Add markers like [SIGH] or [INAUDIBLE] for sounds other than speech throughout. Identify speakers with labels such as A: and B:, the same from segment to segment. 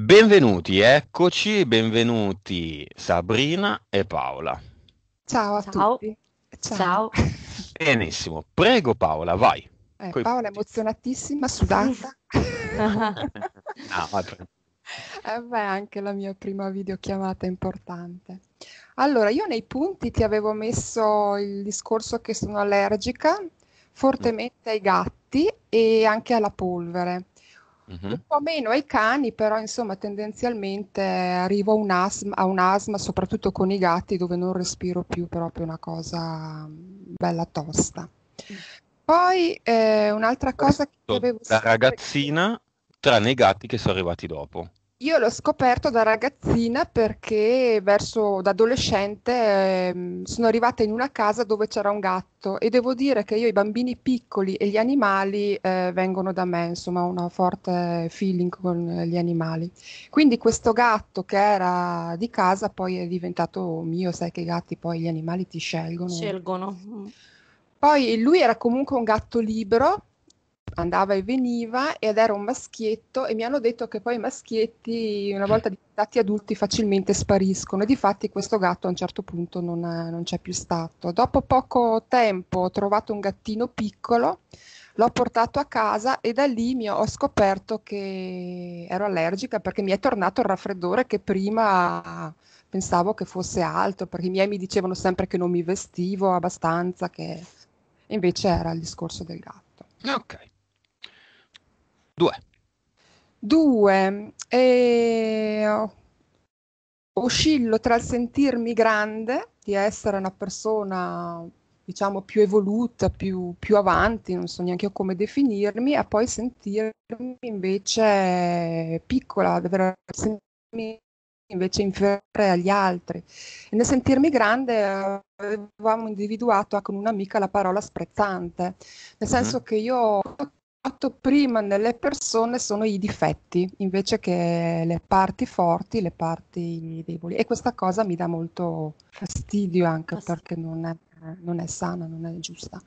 A: Benvenuti, eccoci, benvenuti Sabrina e Paola.
B: Ciao a Ciao. tutti. Ciao. Ciao.
C: [LAUGHS] Benissimo, prego Paola, vai.
B: Eh, Coi... Paola è emozionatissima, sudata. [LAUGHS] [LAUGHS] no,
C: eh
B: beh, anche la mia prima videochiamata è importante. Allora, io nei punti ti avevo messo il discorso che sono allergica fortemente ai gatti e anche alla polvere. Uh-huh. Un po' meno ai cani, però insomma tendenzialmente arrivo a un, asma, a un asma, soprattutto con i gatti, dove non respiro più proprio una cosa bella tosta. Poi eh, un'altra cosa che
C: avevo... Da ragazzina, tranne i gatti che sono arrivati dopo.
B: Io l'ho scoperto da ragazzina perché verso da adolescente eh, sono arrivata in una casa dove c'era un gatto e devo dire che io i bambini piccoli e gli animali eh, vengono da me, insomma, ho un forte feeling con gli animali. Quindi questo gatto che era di casa poi è diventato mio, sai che i gatti poi gli animali ti scelgono.
D: Scelgono. Mm.
B: Poi lui era comunque un gatto libero andava e veniva ed era un maschietto e mi hanno detto che poi i maschietti una mm. volta diventati adulti facilmente spariscono e difatti questo gatto a un certo punto non, non c'è più stato. Dopo poco tempo ho trovato un gattino piccolo, l'ho portato a casa e da lì mi ho scoperto che ero allergica perché mi è tornato il raffreddore che prima pensavo che fosse alto perché i miei mi dicevano sempre che non mi vestivo abbastanza che invece era il discorso del gatto.
C: Ok. Due.
B: Due. E... Oh, oscillo tra il sentirmi grande, di essere una persona diciamo più evoluta, più, più avanti, non so neanche io come definirmi, a poi sentirmi invece piccola, davvero sentirmi invece inferiore agli altri. E nel sentirmi grande avevamo individuato con un'amica la parola sprezzante, nel mhm. senso mm. che io trovato prima nelle persone sono i difetti invece che le parti forti, le parti deboli. E questa cosa mi dà molto fastidio anche fastidio. perché non è, non è, sana, non è giusta.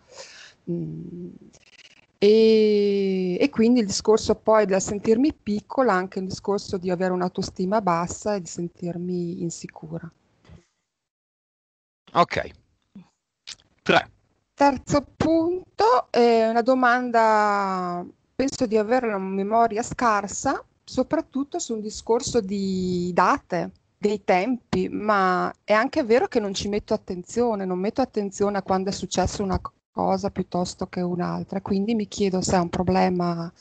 B: Mm. E, e, quindi il discorso poi del sentirmi piccola, anche il discorso di avere un'autostima bassa e di sentirmi insicura.
C: Ok. 3.
B: Terzo punto, è eh, una domanda, penso di avere una memoria scarsa, soprattutto su un discorso di date, dei tempi, ma è anche vero che non ci metto attenzione, non metto attenzione a quando è successa una cosa piuttosto che un'altra, quindi mi chiedo se è un problema,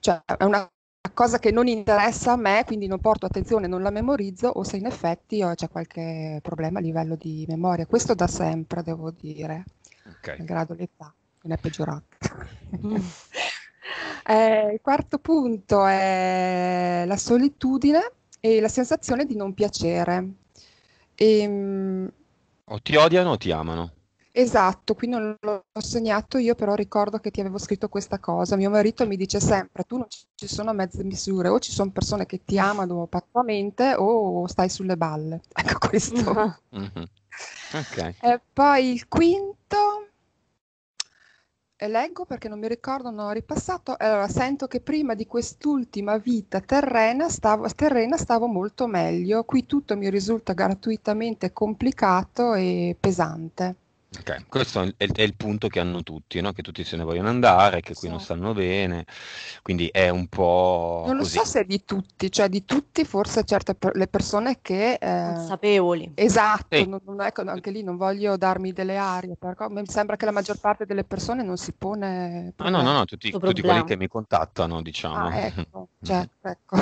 B: cioè è una cosa che non interessa a me, quindi non porto attenzione, non la memorizzo o se in effetti c'è qualche problema a livello di memoria. Questo da sempre, devo dire okay. malgrado l'età, non è peggiorata. [LAUGHS] eh, il quarto punto è la solitudine e la sensazione di non piacere. E, ehm,
C: o ti odiano o ti amano.
B: Esatto, qui non l'ho segnato io, però ricordo che ti avevo scritto questa cosa. Mio marito mi dice sempre: tu non ci sono mezze misure, o ci sono persone che ti amano patuamente o stai sulle balle. [LAUGHS] Ecco questo.
E: Mm-hmm. Okay.
B: Eh, poi il quinto detto, e leggo perché non mi ricordo, non ho ripassato, allora sento che prima di quest'ultima vita terrena stavo, terrena stavo molto meglio, qui tutto mi risulta gratuitamente complicato e pesante.
C: Okay. Questo è il, è il, punto che hanno tutti, no? che tutti se ne vogliono andare, che qui sì. non stanno bene, quindi è un po'... Non lo così. so se è
B: di tutti, cioè di tutti forse certe per, le persone che... Eh... Consapevoli. Esatto, sì. non, non, ecco, anche lì non voglio darmi delle arie, però mi sembra che la maggior parte delle persone non si pone... Ah, no, no, no, tutti, tutti quelli che
C: mi contattano, diciamo. Ah, ecco, [LAUGHS]
B: certo, ecco.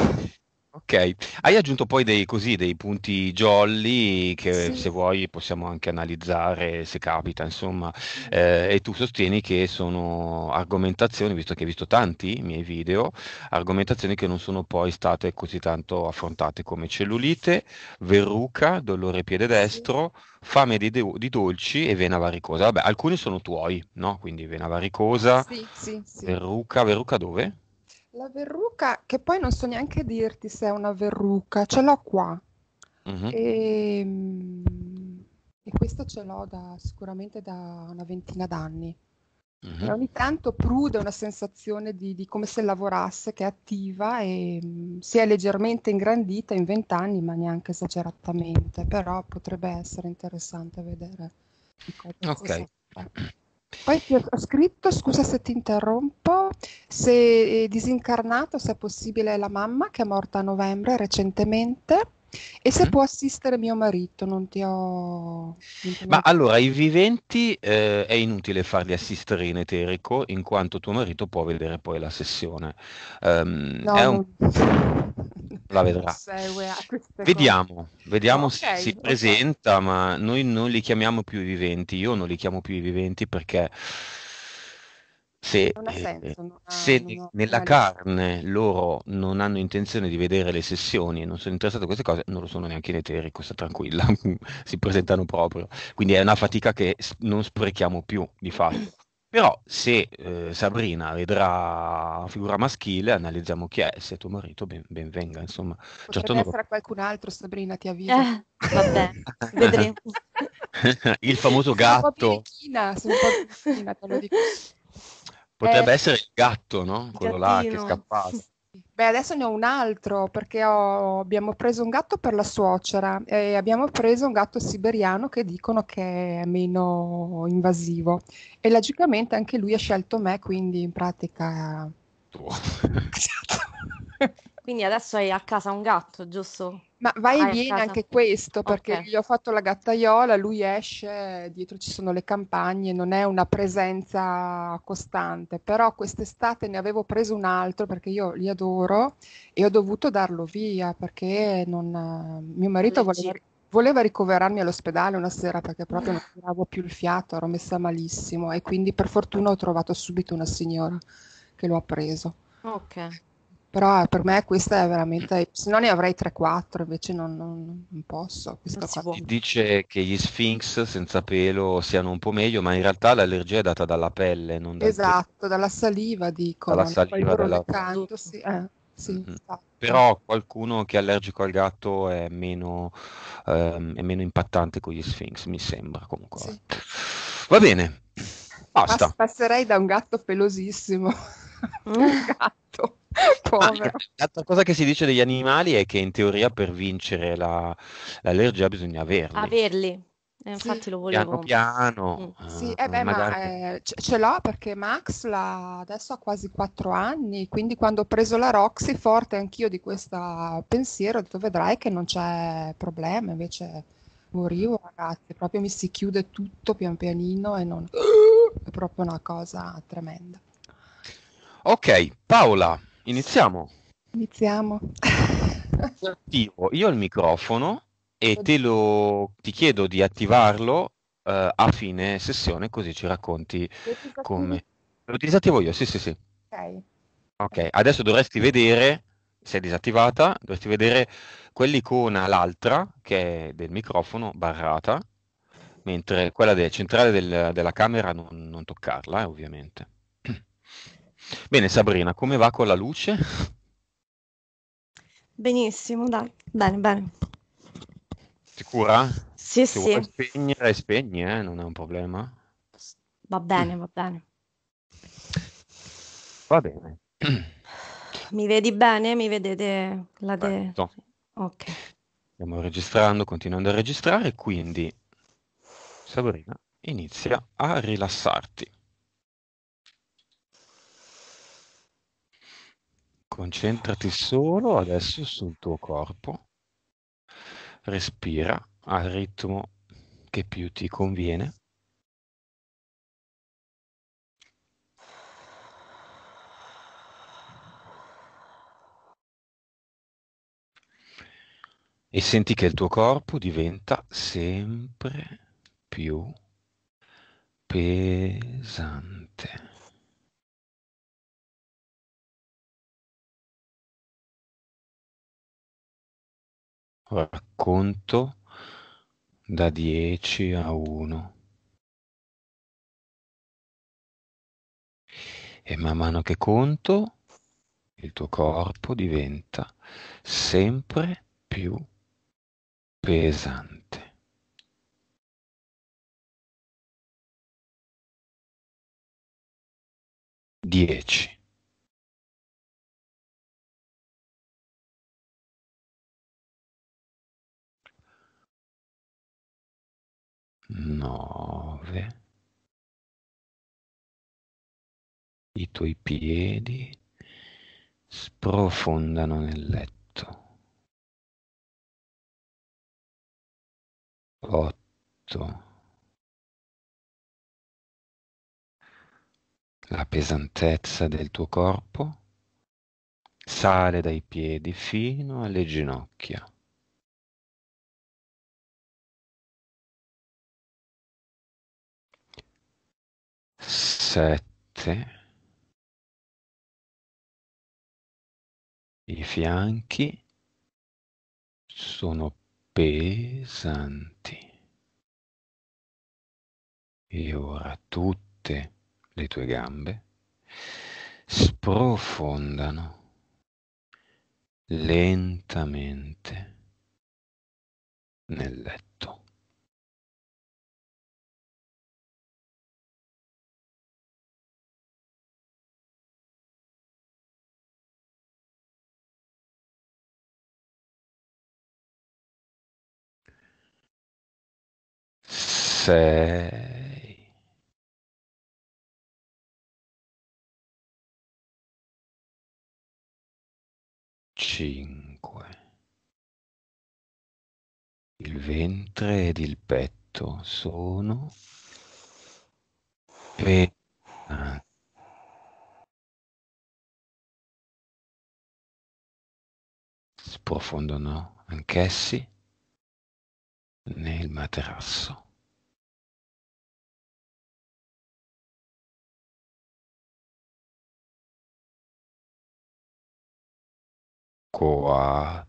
C: Ok, hai aggiunto poi dei, così, dei punti jolly che se vuoi possiamo anche analizzare se capita, insomma, eh, e tu sostieni che sono argomentazioni, visto che hai visto tanti miei video, argomentazioni che non sono poi state così tanto affrontate come cellulite, verruca, dolore piede Sì. destro, fame di, de- di dolci e vena varicosa. Vabbè, alcuni sono tuoi, no? Quindi vena varicosa,
B: Sì, sì, sì.
C: verruca, verruca dove?
B: La verruca, che poi non so neanche dirti se è una verruca, ce l'ho qua. Uh-huh. Mhm. E, ehm, e, questo ce l'ho da, sicuramente da una ventina d'anni. Uh-huh. ogni tanto prude una sensazione di, di, come se lavorasse, che è attiva e mh, mm, si è leggermente ingrandita in vent'anni, ma neanche esageratamente, però potrebbe essere interessante vedere. Ok. Poi ti ho scritto, scusa se ti interrompo, se è eh, disincarnato, se è possibile, la mamma che è morta a novembre recentemente. E se mm. può assistere mio marito, non ti ho... Ma
C: allora, i viventi eh, è inutile farli assistere in eterico, in quanto tuo marito può vedere poi la sessione. Um, no, un... non... [LAUGHS] La vedrà.
B: Vediamo,
C: vediamo okay, se si presenta, ma noi non li chiamiamo più i viventi, io non li chiamo più i viventi perché se, eh, senso, non ha, se non ho, nella carne loro non hanno intenzione di vedere le sessioni e non sono interessati a queste cose, non lo sono neanche in Eterico, sta tranquilla, [LAUGHS] si presentano proprio. Quindi è una fatica che non sprechiamo più di fatto. Però se eh, Sabrina vedrà una figura maschile, analizziamo chi è, se tuo marito ben, ben venga, insomma. Certo Potrebbe certo essere non...
B: qualcun altro, Sabrina, ti eh, avviso. Eh, vabbè, vedremo.
C: [LAUGHS] Il famoso gatto. Sono un po'
B: birichina, sono un po' birichina, te lo dico. Potrebbe eh,
C: essere il gatto, no? Quello gattino. là che è scappato.
B: Beh, adesso ne ho un altro perché ho, abbiamo preso un gatto per la suocera e abbiamo preso un gatto siberiano che dicono che è meno invasivo e logicamente anche lui ha scelto me, quindi in pratica... Tuo. [LAUGHS]
D: Esatto. Quindi adesso hai a casa un gatto, giusto?
B: Ma vai e viene anche questo, perché okay. gli ho fatto la gattaiola, lui esce, dietro ci sono le campagne, non è una presenza costante, però quest'estate ne avevo preso un altro perché io li adoro e ho dovuto darlo via perché non, mio marito voleva, voleva, ricoverarmi all'ospedale una sera perché proprio non tiravo più il fiato, ero messa malissimo e quindi per fortuna ho trovato subito una signora che lo ha preso. Ok. Però eh, per me questa è veramente, se no ne avrei 3-4, invece non, non, non posso. Non
C: dice che gli sphinx senza pelo siano un po' meglio, ma in realtà l'allergia è data dalla pelle, non dal
B: Esatto, pelo. dalla saliva dicono. Dalla saliva della... canto, sì, eh, sì, mm-hmm. Però
C: qualcuno che è allergico al gatto è meno, ehm, è meno impattante con gli sphinx, mi sembra comunque. Sì. Va bene,
B: basta. Pass- passerei da un gatto pelosissimo [LAUGHS] a un mm. gatto [LAUGHS] Ah, Povero. Ah,
C: l'altra cosa che si dice degli animali è che in teoria per vincere la, l'allergia bisogna averli.
B: Averli. Eh, infatti sì. lo volevo. Piano
C: piano.
B: Mm. Eh, sì, eh beh, magari... ma, eh, ce l'ho perché Max adesso ha quasi 4 anni, quindi quando ho preso la Roxy forte anch'io di questo pensiero, ho detto vedrai che non c'è problema, invece morivo ragazzi, proprio mi si chiude tutto pian pianino e non... è proprio una cosa tremenda.
C: Ok, Paola, Iniziamo.
B: Iniziamo.
C: Attivo io il microfono e te lo, ti chiedo di attivarlo eh, a fine sessione così ci racconti come... Lo disattivo io, sì sì sì. Ok. Ok, adesso dovresti vedere, se è disattivata, dovresti vedere quell'icona, l'altra, che è del microfono barrata, mentre quella del, centrale del, della camera non, non toccarla, eh, ovviamente. Bene, Sabrina, come va con la luce?
D: Benissimo, dai. Bene, bene.
C: Sicura? Sì, Se sì. vuoi spegnere, eh, spegni, eh? non è un problema.
D: Va bene, va bene. Va bene. Mi vedi bene? Mi vedete la de... Ok.
C: Stiamo registrando, continuando a registrare, quindi Sabrina inizia a rilassarti. Concentrati solo adesso sul tuo corpo. Respira al ritmo che più
A: ti conviene.
C: E senti che il tuo corpo diventa sempre
A: più pesante. racconto da 10 a 1. E man mano che conto, il tuo corpo diventa sempre più pesante. Dieci. 9 i tuoi piedi sprofondano nel letto 8 la pesantezza del tuo corpo sale dai piedi fino alle ginocchia 7 i fianchi sono pesanti e ora tutte le tue gambe sprofondano lentamente nel letto 6. Cinque. Il ventre ed il petto sono pesanti. Sprofondano anch'essi nel materasso quattro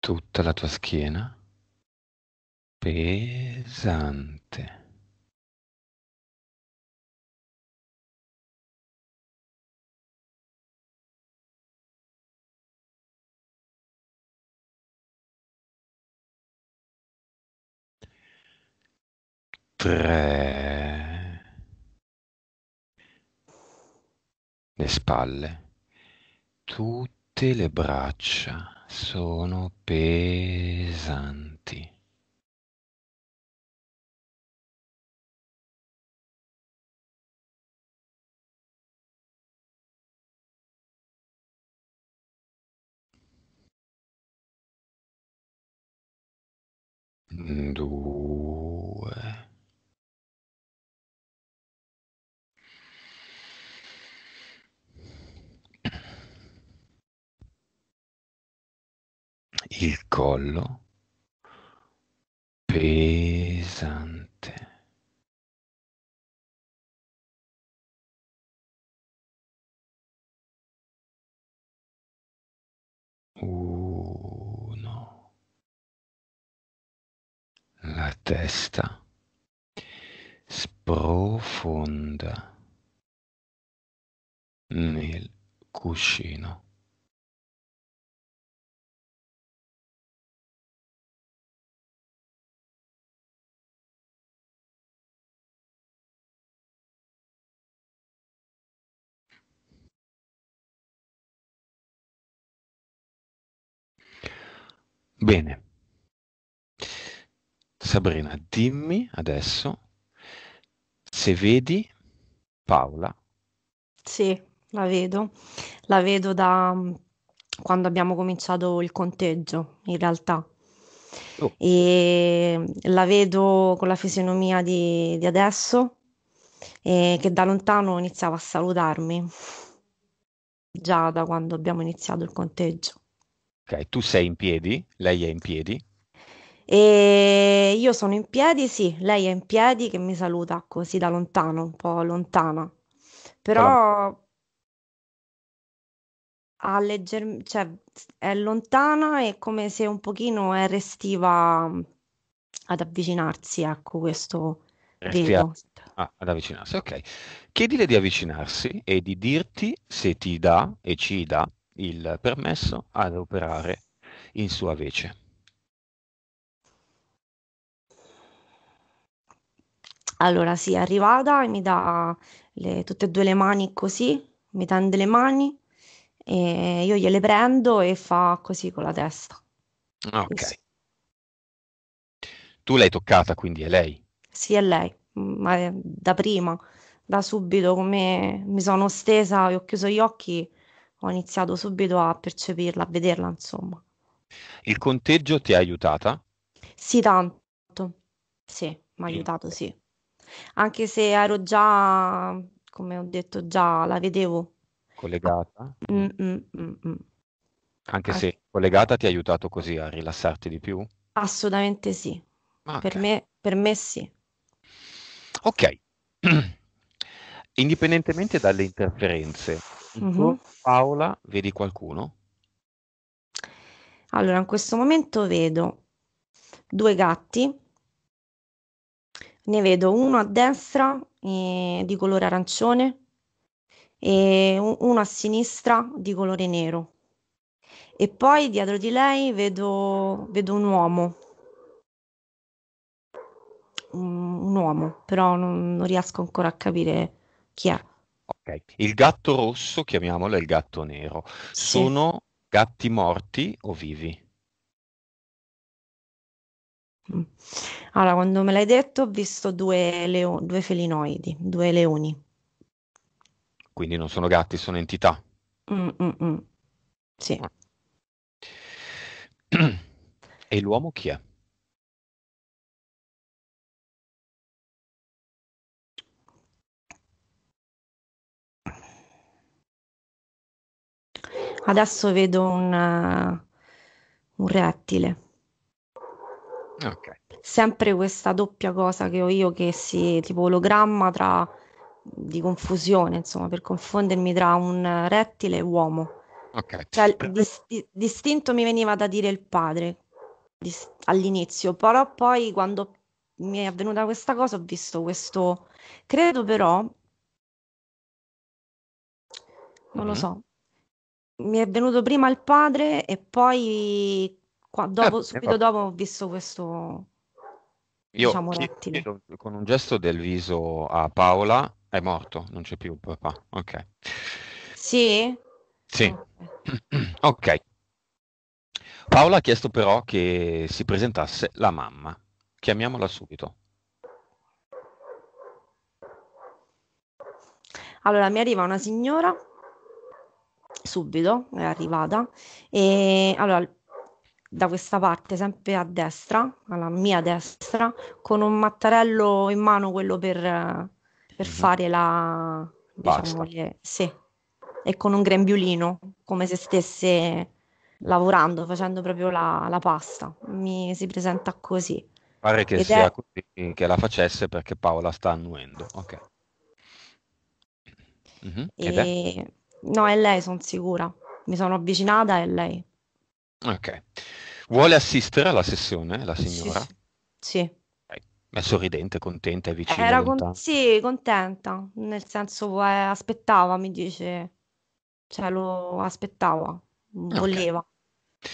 A: tutta la tua schiena pesante tre
C: le spalle tutte le braccia
A: sono pesanti due, il collo pesante. Uh. la testa sprofonda nel cuscino. Bene. Sabrina,
C: dimmi adesso se vedi Paola.
D: Sì, la vedo. La vedo da mm, quando abbiamo cominciato il conteggio, in realtà. Oh. E mm, la vedo con la fisionomia di, di adesso, e che da lontano iniziava a salutarmi, già da quando abbiamo iniziato il conteggio.
C: Ok, tu sei in piedi, lei è in piedi.
D: E io sono in piedi, sì, lei è in piedi che mi saluta così da lontano, un po' lontana. Però ha legger- cioè, è lontana e come se un pochino è restiva mm, ad avvicinarsi, ecco, questo
C: vedo. Ah, ad avvicinarsi, ok. Chiedile di avvicinarsi e di dirti se ti dà e ci dà il permesso ad operare in sua vece.
D: Allora, sì, è arrivata e mi dà le- tutte e due le mani così, mi tende le mani e io gliele prendo e fa così con la testa.
C: Ok. Così. Tu l'hai toccata, quindi è lei.
D: Sì, è lei, ma è da prima, da subito come mi sono stesa e ho chiuso gli occhi, ho iniziato subito a percepirla, a vederla, insomma.
C: Il conteggio ti ha aiutata?
D: Sì, tanto. Sì, mi ha aiutato, sì anche se ero già, come ho detto, già la vedevo.
C: Collegata?
D: Mm, mm, mm, mm.
C: anche se collegata ti ha aiutato così a rilassarti di più?
D: Assolutamente sì. Ah, per, me, per me sì.
C: Ok. [CLEARS THROAT] Indipendentemente dalle interferenze, mm-hmm. Paola, vedi qualcuno?
D: Allora, in questo momento vedo due gatti ne vedo uno a destra eh, di colore arancione e uno a sinistra di colore nero. E poi dietro di lei vedo, vedo un uomo. Un uomo, però non, non riesco ancora a capire chi è.
C: Okay. Il gatto rosso, chiamiamolo il gatto nero, sì. sono gatti morti o vivi?
D: Mm. Allora, quando me l'hai detto, ho visto due, leo- due felinoidi, due leoni.
C: Quindi non sono gatti, sono entità.
D: Mm, mm, mm. Sì. Ah.
A: E l'uomo chi è?
D: Adesso vedo un, uh, un rettile. Okay. Sempre questa doppia cosa che ho io che si tipo ologramma tra di confusione, insomma, per confondermi tra un rettile e uomo. Okay. Cioè, dis- distinto mi veniva da dire il padre dis- all'inizio, però poi quando mi è avvenuta questa cosa ho visto questo, credo però, non mm-hmm. lo so, mi è venuto prima il padre e poi Qua, eh, dopo, eh, subito dopo ho visto questo. Io diciamo, chiedo,
C: con un gesto del viso a Paola, è morto, non c'è più il papà. Ok.
D: Sì?
C: Sì. [CLEARS THROAT] Ok. Paola ha chiesto però che si presentasse la mamma. Chiamiamola subito.
D: Allora, mi arriva una signora, subito, è arrivata, e allora da questa parte, sempre a destra, alla mia destra, con un mattarello in mano, quello per, per mm-hmm. fare la... Diciamo, le, sì, e con un grembiulino, come se stesse lavorando, facendo proprio la, la pasta. Mi si presenta così. Pare che Ed sia è...
C: così che la facesse perché Paola sta annuendo. Ok. Mm-hmm.
D: E... No, è lei, sono sicura. Mi sono avvicinata e lei.
C: Ok. Vuole assistere alla sessione la signora? Sì.
D: sì. Okay.
C: È sorridente, contenta, è vicina. Era con...
D: Sì, contenta, nel senso aspettava, mi dice, cioè lo aspettava, voleva. Okay.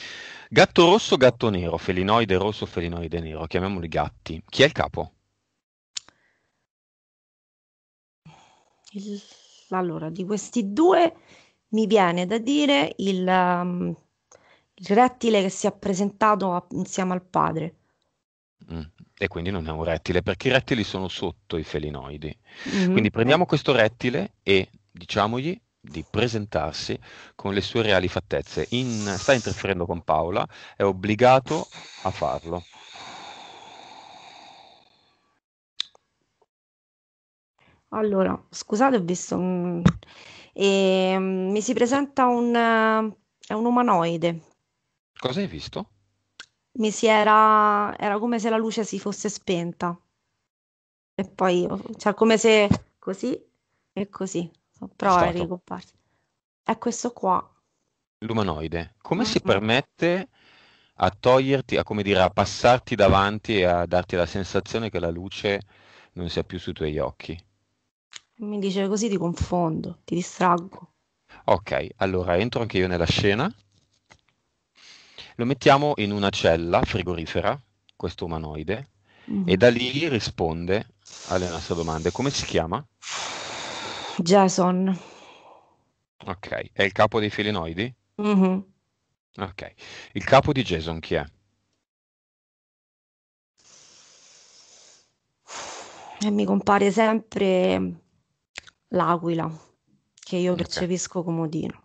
C: Gatto rosso, gatto nero, felinoide rosso, felinoide nero, chiamiamoli gatti. Chi è il capo?
D: Il... Allora, di questi due mi viene da dire il um, il rettile che si è presentato a, insieme al padre.
C: Mm, e quindi non è un rettile, perché i rettili sono sotto i felinoidi. Mm-hmm. Quindi prendiamo questo rettile e diciamogli di presentarsi con le sue reali fattezze. In, sta interferendo con Paola, è obbligato a farlo.
D: Allora, scusate, ho visto un... E, ehm, mi si presenta un... Eh, è un umanoide
C: Cosa hai visto?
D: Mi si era... era come se la luce si fosse spenta. E poi, cioè, come se così e così. Però a ricomparsi. È questo qua.
C: L'umanoide. Come mm-hmm. si permette a toglierti, a come dire, a passarti davanti e a darti la sensazione che la luce non sia più sui tuoi occhi?
D: Mi dice così ti confondo, ti distraggo.
C: Ok, allora entro anche io nella scena. Lo mettiamo in una cella frigorifera, questo umanoide, mm-hmm. e da lì risponde alle nostre domande. Come si chiama?
D: Jason.
C: Ok, è il capo dei felinoidi? Mm-hmm. Ok, il capo di Jason chi è?
D: E eh, mi compare sempre l'aquila, che io percepisco come Odino.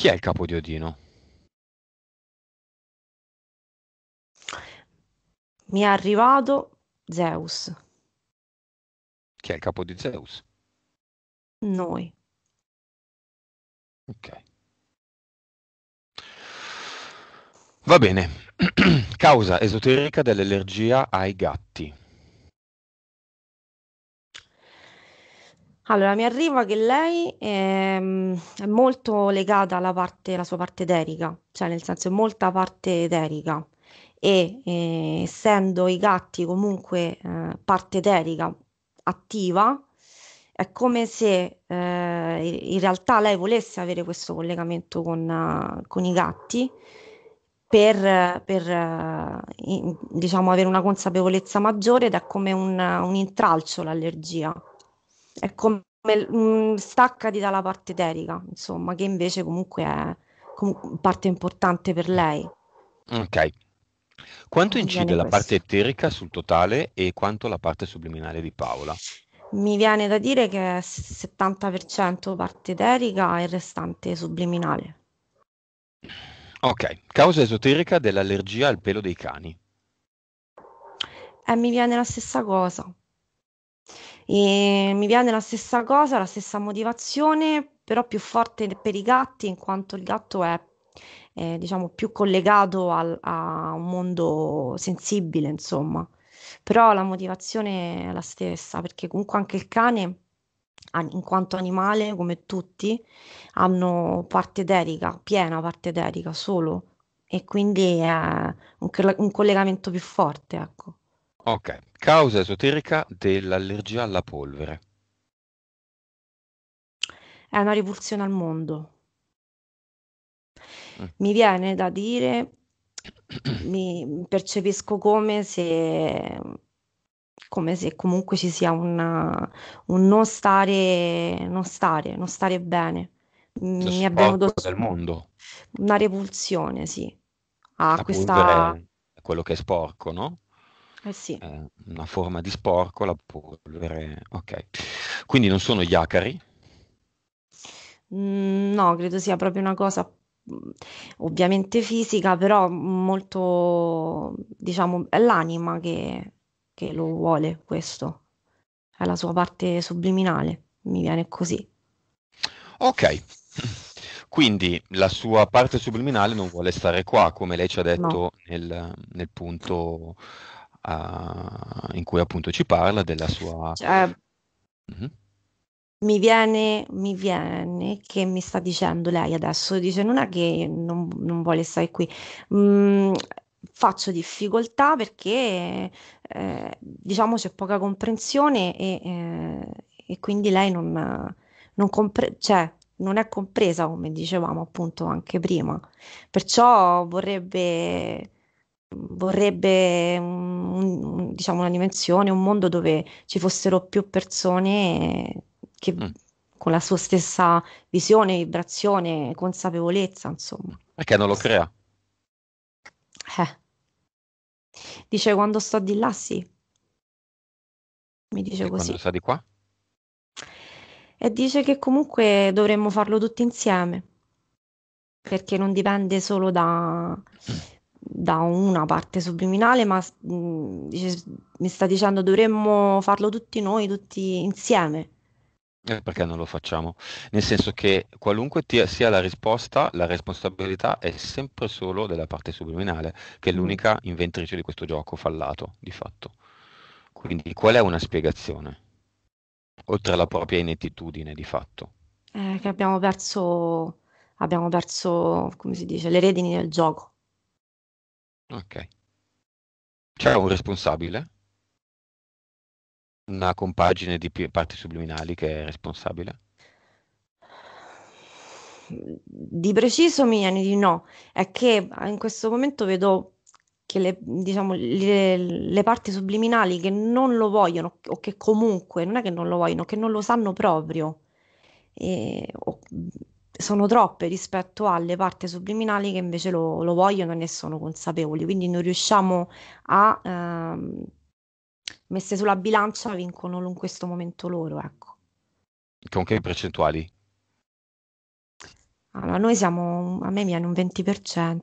A: Chi è il capo di Odino?
F: Mi è arrivato Zeus.
A: Chi è il capo di Zeus? Noi. Ok. Va bene. [CLEARS THROAT] Causa esoterica
C: dell'allergia ai gatti.
D: Allora, mi arriva che lei è, ehm, è molto legata alla parte, alla sua parte eterica, cioè nel senso è molta parte eterica e eh, essendo i gatti comunque eh, parte eterica attiva, è come se eh, in realtà lei volesse avere questo collegamento con, con i gatti per, per eh, diciamo, avere una consapevolezza maggiore ed è come un, un intralcio l'allergia è come mh, mm, staccati dalla parte eterica, insomma, che invece comunque è com- parte importante per lei.
C: Ok. Quanto incide la parte eterica sul totale e quanto la parte subliminale di Paola?
D: Mi viene da dire che è 70% parte eterica e il restante subliminale.
C: Ok, causa esoterica dell'allergia al pelo dei cani.
D: Eh, mi viene la stessa cosa. E mi viene la stessa cosa, la stessa motivazione, però più forte per i gatti, in quanto il gatto è eh, diciamo più collegato al, a un mondo sensibile, insomma. Però la motivazione è la stessa, perché comunque anche il cane in quanto animale, come tutti, hanno parte eterica, piena parte eterica solo, e quindi è un, un collegamento più forte, ecco.
C: Ok, causa esoterica dell'allergia alla polvere.
D: È una rivoluzione al mondo. Mm. Mi viene da dire, [CLEARS THROAT] mi percepisco come se, come se comunque ci sia una, un non stare, non stare, non stare bene. mi è venuto
C: del mondo.
D: Una repulsione, sì, a La questa...
C: È quello che è sporco, no?
D: Eh sì. eh,
C: una forma di sporco, la polvere, ok. Quindi non sono gli acari?
D: Mm, No, credo sia proprio una cosa mm, ovviamente fisica, però molto, diciamo, è l'anima che, che lo vuole questo, è la sua parte subliminale, mi viene così. Ok,
C: quindi la sua parte subliminale non vuole stare qua, come lei ci ha detto No. nel, nel punto uh, in cui appunto ci parla della sua...
D: Cioè, mm-hmm. mi, viene, mi, viene, che mi sta dicendo lei adesso, dice non è che non, non vuole stare qui, mm, faccio difficoltà perché eh, diciamo c'è poca comprensione e, eh, e quindi lei non, non compre- cioè, non è compresa, come dicevamo appunto anche prima. Perciò vorrebbe vorrebbe un, diciamo, una dimensione, un mondo dove ci fossero più persone che, mm. con la sua stessa visione, vibrazione, consapevolezza, insomma.
C: Perché non lo crea?
D: Eh. Dice quando sto di là, sì. Mi dice e così. Quando sta di qua? E dice che comunque dovremmo farlo tutti insieme, perché non dipende solo da... Mm da una parte subliminale, ma mm, dice, mi sta dicendo dovremmo farlo tutti noi, tutti insieme.
C: Eh, perché non lo facciamo? Nel senso che qualunque sia la risposta, la responsabilità è sempre solo della parte subliminale, che è mm. l'unica inventrice di questo gioco fallato, di fatto. Quindi qual è una spiegazione? Oltre alla propria inettitudine, di fatto.
D: Eh, che abbiamo perso, abbiamo perso, come si dice, le redini del gioco.
C: Ok. C'è un responsabile? Una compagine di parti subliminali che è responsabile?
D: Di preciso, mi viene di no. È che in questo momento vedo che le, diciamo, le, le parti subliminali che non lo vogliono, o che comunque, non è che non lo vogliono, che non lo sanno proprio, e, o, sono troppe rispetto alle parti subliminali che invece lo, lo vogliono e ne sono consapevoli, quindi non riusciamo a, ehm, messe sulla bilancia, vincono in questo momento loro. Ecco.
C: Con che percentuali?
D: Allora, noi siamo, a me viene un 20%.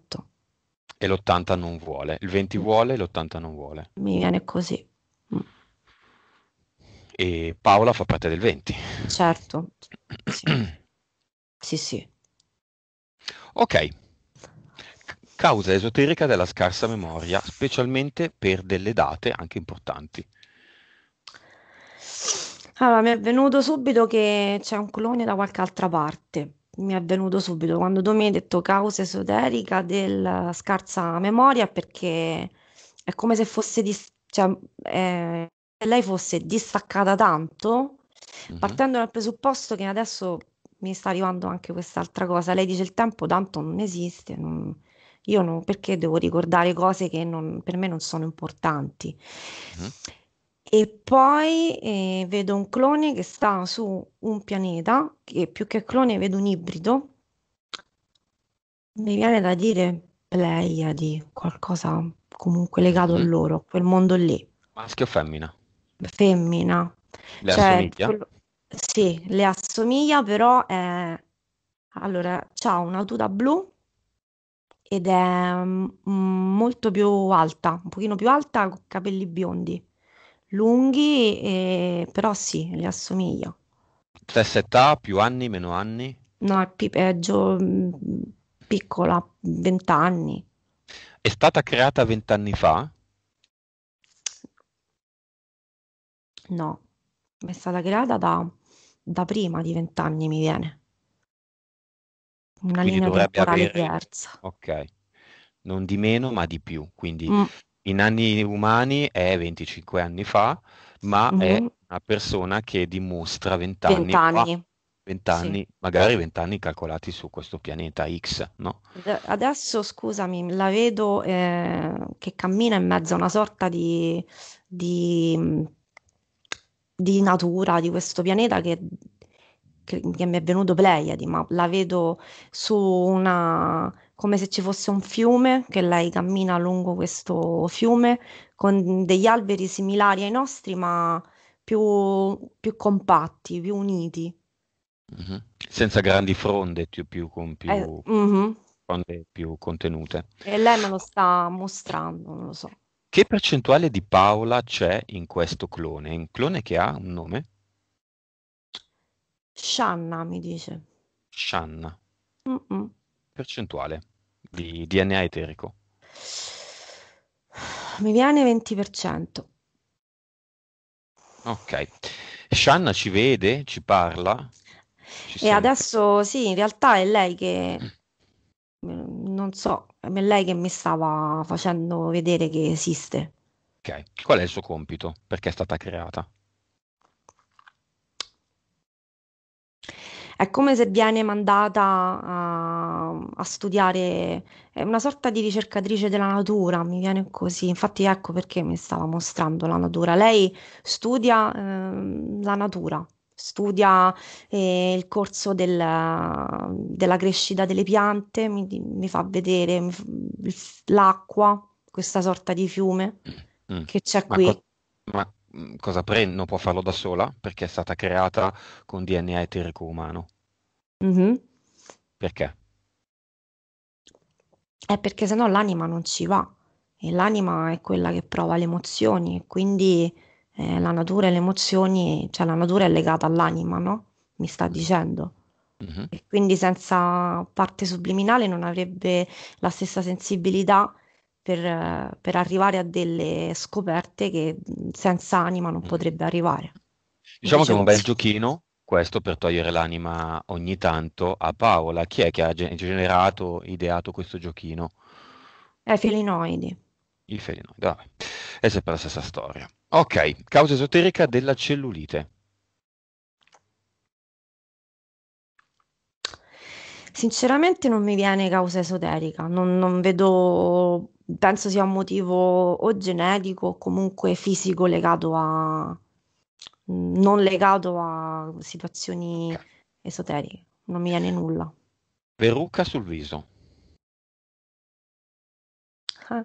C: E l'80 non vuole, il 20 vuole, l'80 non vuole.
D: Mi viene così. Mm.
C: E Paola fa parte del 20.
D: Certo. Sì. [CLEARS THROAT] Sì, sì.
C: Ok. Causa esoterica della scarsa memoria, specialmente per delle date anche importanti.
D: Allora, mi è venuto subito che c'è un clone da qualche altra parte. Mi è venuto subito quando tu mi hai detto causa esoterica della scarsa memoria perché è come se fosse dis- cioè, eh, lei fosse distaccata tanto, mm-hmm. partendo dal presupposto che adesso mi sta arrivando anche quest'altra cosa. Lei dice il tempo tanto non esiste, non, io non, perché devo ricordare cose che non, per me non sono importanti. Mm-hmm. E poi eh, vedo un clone che sta su un pianeta, che più che clone vedo un ibrido. Mi viene da dire Pleiadi, qualcosa comunque legato mm-hmm. a loro, a quel mondo lì.
C: Maschio o femmina?
D: Femmina. Le cioè, quello, sì, le assomiglia però è allora c'ha una tuta blu ed è mm, mm, molto più alta, un pochino più alta, con capelli biondi, lunghi, e- però sì, le assomiglia.
C: Stessa età, più anni, meno anni?
D: No, è pi- è mm, piccola, vent'anni.
C: È stata creata vent'anni fa?
D: No, è stata creata da, da prima di vent'anni, mi viene. Una Quindi linea temporale diversa.
C: Ok, non di meno ma di più. Quindi mm. in anni umani è 25 anni fa, ma mm. è mhm. una persona che dimostra vent'anni. anni 20 sì. magari vent'anni calcolati su questo pianeta X, no?
D: Adesso scusami, la vedo eh, che cammina in mezzo a una sorta di, di di natura di questo pianeta che, che, che mi è venuto Pleiadi, ma la vedo su una come se ci fosse un fiume che lei cammina lungo questo fiume con degli alberi similari ai nostri, ma più, più compatti, più uniti.
C: Mm-hmm. Senza grandi fronde, più, più, con più, eh, mm-hmm. fronde più contenute.
D: E lei me lo sta mostrando, non lo so.
C: Che percentuale di Paola c'è in questo clone? un clone che ha un nome?
D: Shanna mi dice.
C: Shanna. Mm-mm. Percentuale di DNA eterico?
D: Mi viene 20%.
C: Ok. Shanna ci vede, ci parla.
D: Ci e sente. adesso sì, in realtà è lei che non so, è lei che mi stava facendo vedere che esiste.
C: Ok, qual è il suo compito? Perché è stata creata?
D: È come se viene mandata a, a studiare, è una sorta di ricercatrice della natura, mi viene così, infatti ecco perché mi stava mostrando la natura. Lei studia eh, la natura studia eh, il corso del, della crescita delle piante, mi, mi fa vedere l'acqua, questa sorta di fiume mm, mm. che c'è ma qui. Co-
C: ma mm, cosa prende? Non può farlo da sola perché è stata creata con DNA eterico umano. Mm-hmm. Perché?
D: È eh, perché sennò l'anima non ci va e l'anima è quella che prova le emozioni e quindi eh, la natura e le emozioni, cioè la natura è legata all'anima, no? Mi sta dicendo. Uh-huh. E quindi senza parte subliminale non avrebbe la stessa sensibilità per, per arrivare a delle scoperte che mm, senza anima non mm. potrebbe arrivare. Diciamo Invece che è un bel
C: giochino questo per togliere l'anima ogni tanto a Paola. Chi è che ha generato, ideato questo giochino?
D: È Felinoidi.
C: I Felinoidi, vabbè. è sempre la stessa storia. Ok, causa esoterica della cellulite.
D: Sinceramente non mi viene causa esoterica, non, non vedo, penso sia un motivo o genetico o comunque fisico legato a, non legato a situazioni esoteriche, non mi viene nulla.
C: Verrucca sul viso.
D: Ah.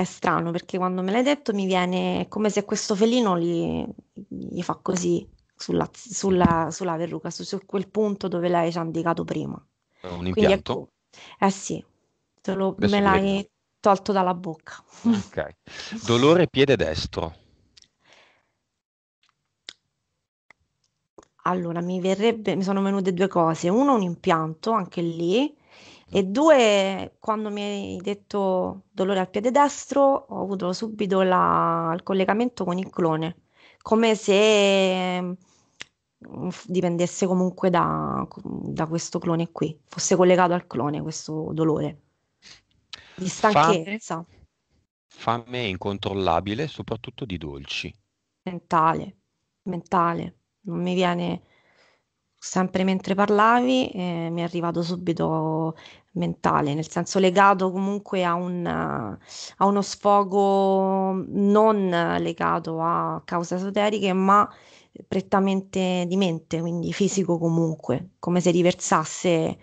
D: È strano perché quando me l'hai detto mi viene come se questo felino gli, gli fa così sulla, sulla, sulla verruca, su, su, quel punto dove l'hai già indicato prima. Un impianto? È, ecco, eh sì, lo, me l'hai tolto dalla bocca.
C: Ok. Dolore piede destro.
D: Allora, mi, verrebbe, mi sono venute due cose. Uno, un impianto, anche lì, e due, quando mi hai detto dolore al piede destro, ho avuto subito la, il collegamento con il clone, come se mm, dipendesse comunque da, da questo clone qui, fosse collegato al clone questo dolore di stanchezza.
C: Fame, fame incontrollabile, soprattutto di dolci.
D: Mentale, mentale, non mi viene sempre mentre parlavi eh, mi è arrivato subito mentale, nel senso legato comunque a, un, a uno sfogo non legato a cause esoteriche, ma prettamente di mente, quindi fisico comunque, come se riversasse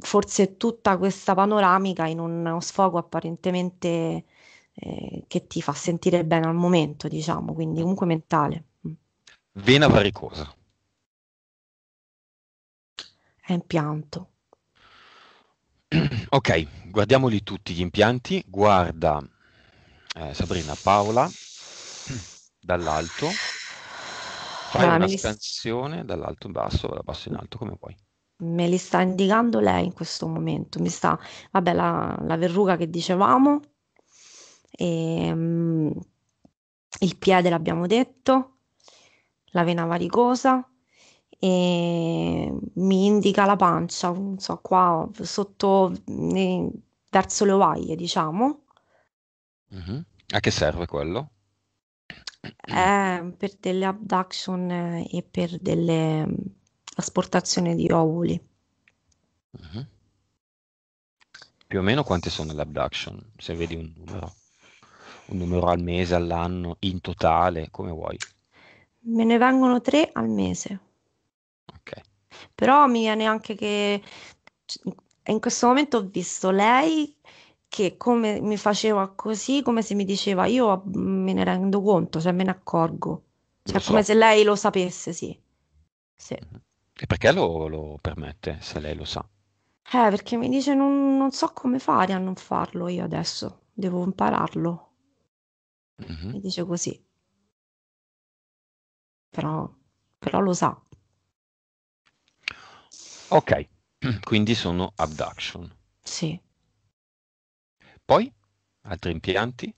D: forse tutta questa panoramica in uno sfogo apparentemente eh, che ti fa sentire bene al momento, diciamo, quindi comunque mentale. Mm.
C: Vena varicosa
D: è impianto.
C: [CLEARS THROAT] Ok, guardiamoli tutti gli impianti. Guarda eh, Sabrina Paola [CLEARS THROAT] dall'alto. Fai ah, una scansione st- dall'alto in basso, dalla basso in alto, come vuoi.
D: Me li sta indicando lei in questo momento. Mi sta, vabbè, la, la verruga che dicevamo, e, um, il piede l'abbiamo detto, la vena varicosa, e mi indica la pancia, non so, qua sotto eh, verso le ovaie, diciamo.
C: Uh-huh. A che serve quello?
D: È eh, per delle abduction eh, e per delle mm, asportazioni di ovuli. Uh-huh.
C: Più o meno quante sono le abduction? Se vedi un numero, un numero al mese, all'anno, in totale, come vuoi.
D: Me ne vengono tre al mese. Ok. Però mi viene anche che in questo momento ho visto lei che come mi faceva così, come se mi diceva io mhmm, me ne rendo conto, cioè me ne accorgo. Cioè so. come se lei lo sapesse, sì. sì. E
C: perché lo, lo, permette se lei lo sa?
D: Eh, perché mi dice non, non, so come fare a non farlo io adesso, devo impararlo.
C: Mm-hmm.
F: Mi
D: dice così. Però,
F: però lo sa.
C: Ok, [CLEARS THROAT] quindi sono abduction. Sì. Poi altri impianti?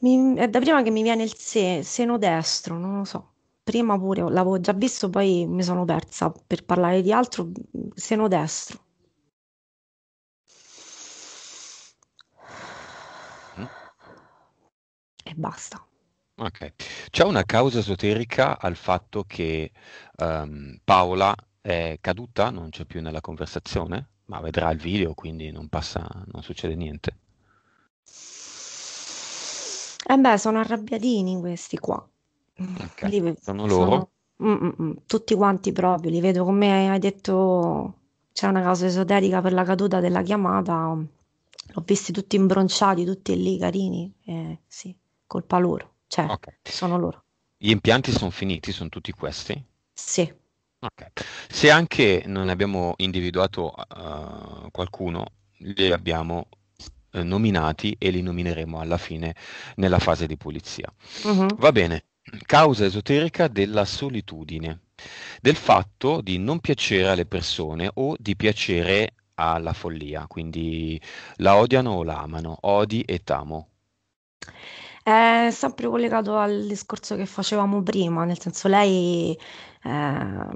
D: Mi, è da prima che mi viene il se, seno destro, non lo so. Prima pure l'avevo già visto, poi mi sono persa per parlare di altro. Seno destro.
B: Mm. E basta.
C: Okay. C'è una causa esoterica al fatto che ehm, Paola è caduta, non c'è più nella conversazione, ma vedrà il video, quindi non passa, non succede niente.
D: Eh beh, sono arrabbiatini questi qua. Okay. Li, sono loro. Sono, mm, mm, mm, tutti quanti proprio, li vedo come hai detto, c'è una causa esoterica per la caduta della chiamata. L'ho visti tutti imbronciati, tutti lì, carini. Eh, sì, colpa loro certo, okay. sono loro.
C: Gli impianti sono finiti, sono tutti questi? Sì. Okay. Se anche non abbiamo individuato uh, qualcuno, li abbiamo eh, nominati e li nomineremo alla fine nella fase di pulizia. Uh-huh. Va bene, causa esoterica della solitudine, del fatto di non piacere alle persone o di piacere alla follia, quindi la odiano o la amano, odi e tamo.
D: È sempre collegato al discorso che facevamo prima, nel senso lei eh,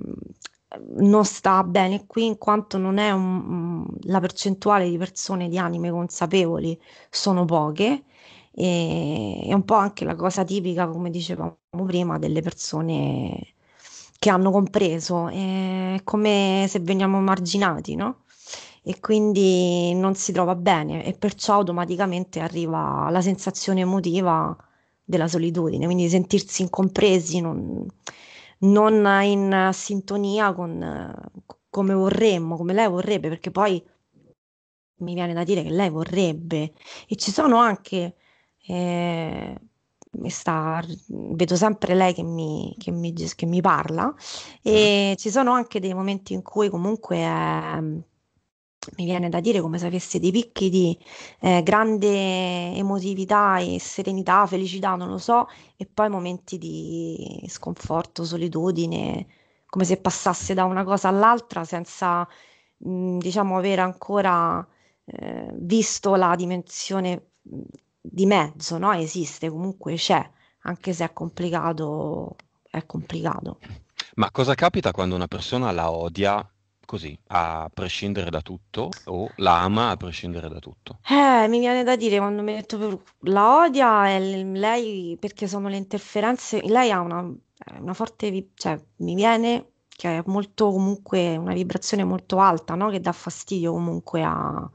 D: non sta bene qui in quanto non è un, la percentuale di persone di anime consapevoli sono poche e è un po' anche la cosa tipica, come dicevamo prima, delle persone che hanno compreso, è come se veniamo marginati, no? e quindi non si trova bene e perciò automaticamente arriva la sensazione emotiva della solitudine, quindi sentirsi incompresi, non, non in sintonia con come vorremmo, come lei vorrebbe, perché poi mi viene da dire che lei vorrebbe e ci sono anche eh, sta, vedo sempre lei che mi, che, mi, che mi, parla e ci sono anche dei momenti in cui comunque è mi viene da dire come se avesse dei picchi di eh, grande emotività e serenità, felicità, non lo so, e poi momenti di sconforto, solitudine, come se passasse da una cosa all'altra senza, mh, mm, diciamo, avere ancora eh, visto la dimensione mm, di mezzo, no? Esiste, comunque c'è, anche se è complicato, è complicato.
C: Ma cosa capita quando una persona la odia così, a prescindere da tutto, o la ama a prescindere da tutto?
D: Eh, mi viene da dire, quando mi ha detto la odia, è lei, perché sono le interferenze, lei ha una, eh, una forte, cioè, mi viene che è molto comunque una vibrazione molto alta, no? Che dà fastidio comunque a,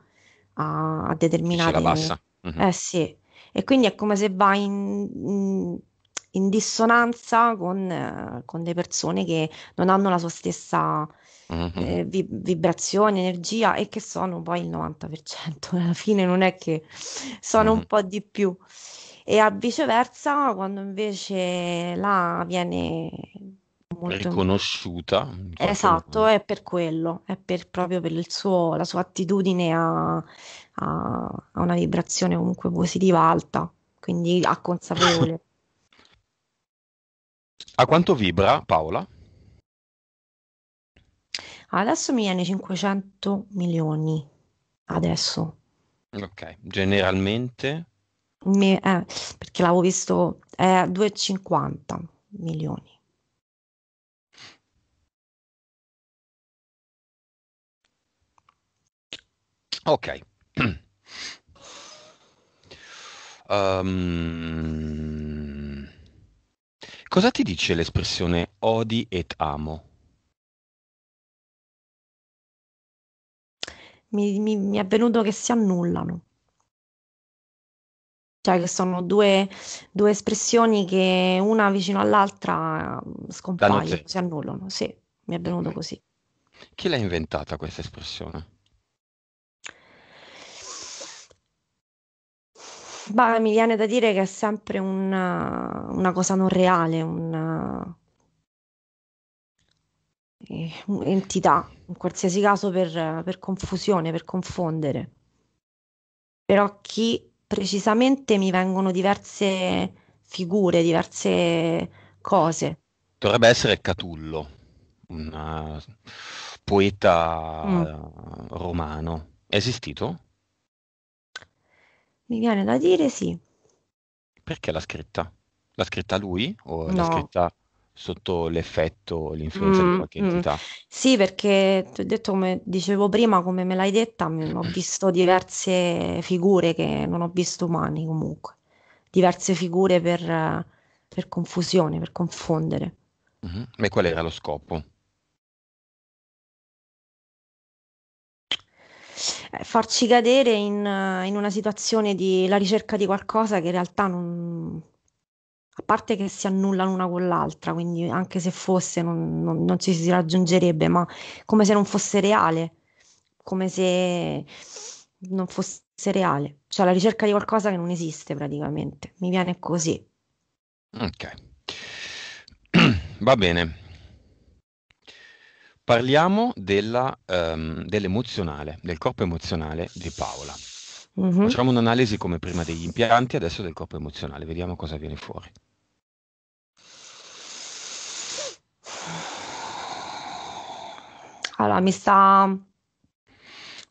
D: a, a determinati... La bassa. Mm-hmm. Eh sì, e quindi è come se va in, in, in dissonanza con, eh, con le persone che non hanno la sua stessa mm-hmm. eh, vi- vibrazione, energia e che sono poi il 90%. [LAUGHS] Alla fine non è che sono mm-hmm. un po' di più. E a viceversa, quando invece la viene molto...
C: riconosciuta.
D: Esatto, è per quello, è per, proprio per il suo, la sua attitudine a, a, a una vibrazione comunque positiva alta, quindi a consapevole. [COUGHS]
C: a quanto vibra Paola?
D: Adesso mi viene 500 milioni. Adesso.
C: Ok, generalmente?
D: mi, eh, perché l'avevo visto eh, 2,50 milioni.
A: Ok.
C: Um, [CLEARS THROAT] cosa ti dice l'espressione odi et amo?
A: mi, mi, mi
D: è venuto che si annullano. Cioè che sono due, due espressioni che una vicino all'altra mm, scompaiono, si annullano. Sì, mi è venuto così.
C: Chi l'ha inventata questa espressione?
D: Bah, mi viene da dire che è sempre una, una cosa non reale, una, eh, entità, in qualsiasi caso per, per confusione, per confondere. Però chi precisamente mi vengono diverse figure, diverse cose.
C: Dovrebbe essere Catullo, un eh, poeta mm. Eh, romano. È esistito?
D: Mi viene da dire sì.
C: Perché l'ha scritta? L'ha scritta lui o no. l'ha scritta sotto l'effetto, l'influenza mm, di qualche mm. entità.
D: Mm. Sì, perché ti ho detto, come dicevo prima, come me l'hai detta, ho mm. visto diverse figure che non ho visto umani comunque, diverse figure per, per confusione, per confondere.
C: Mm-hmm. E qual era lo scopo?
D: Eh, farci cadere in, in, una situazione di la ricerca di qualcosa che in realtà non, a parte che si annullano una con l'altra, quindi anche se fosse non, non, non ci si raggiungerebbe, ma come se non fosse reale, come se non fosse reale, cioè la ricerca di qualcosa che non esiste praticamente, mi viene così.
C: Ok, [CLEARS THROAT] va bene. Parliamo della, um, dell'emozionale, del corpo emozionale di Paola. Mm-hmm. Facciamo un'analisi come prima degli impianti, adesso del corpo emozionale, vediamo cosa viene fuori.
D: Allora, mi sta,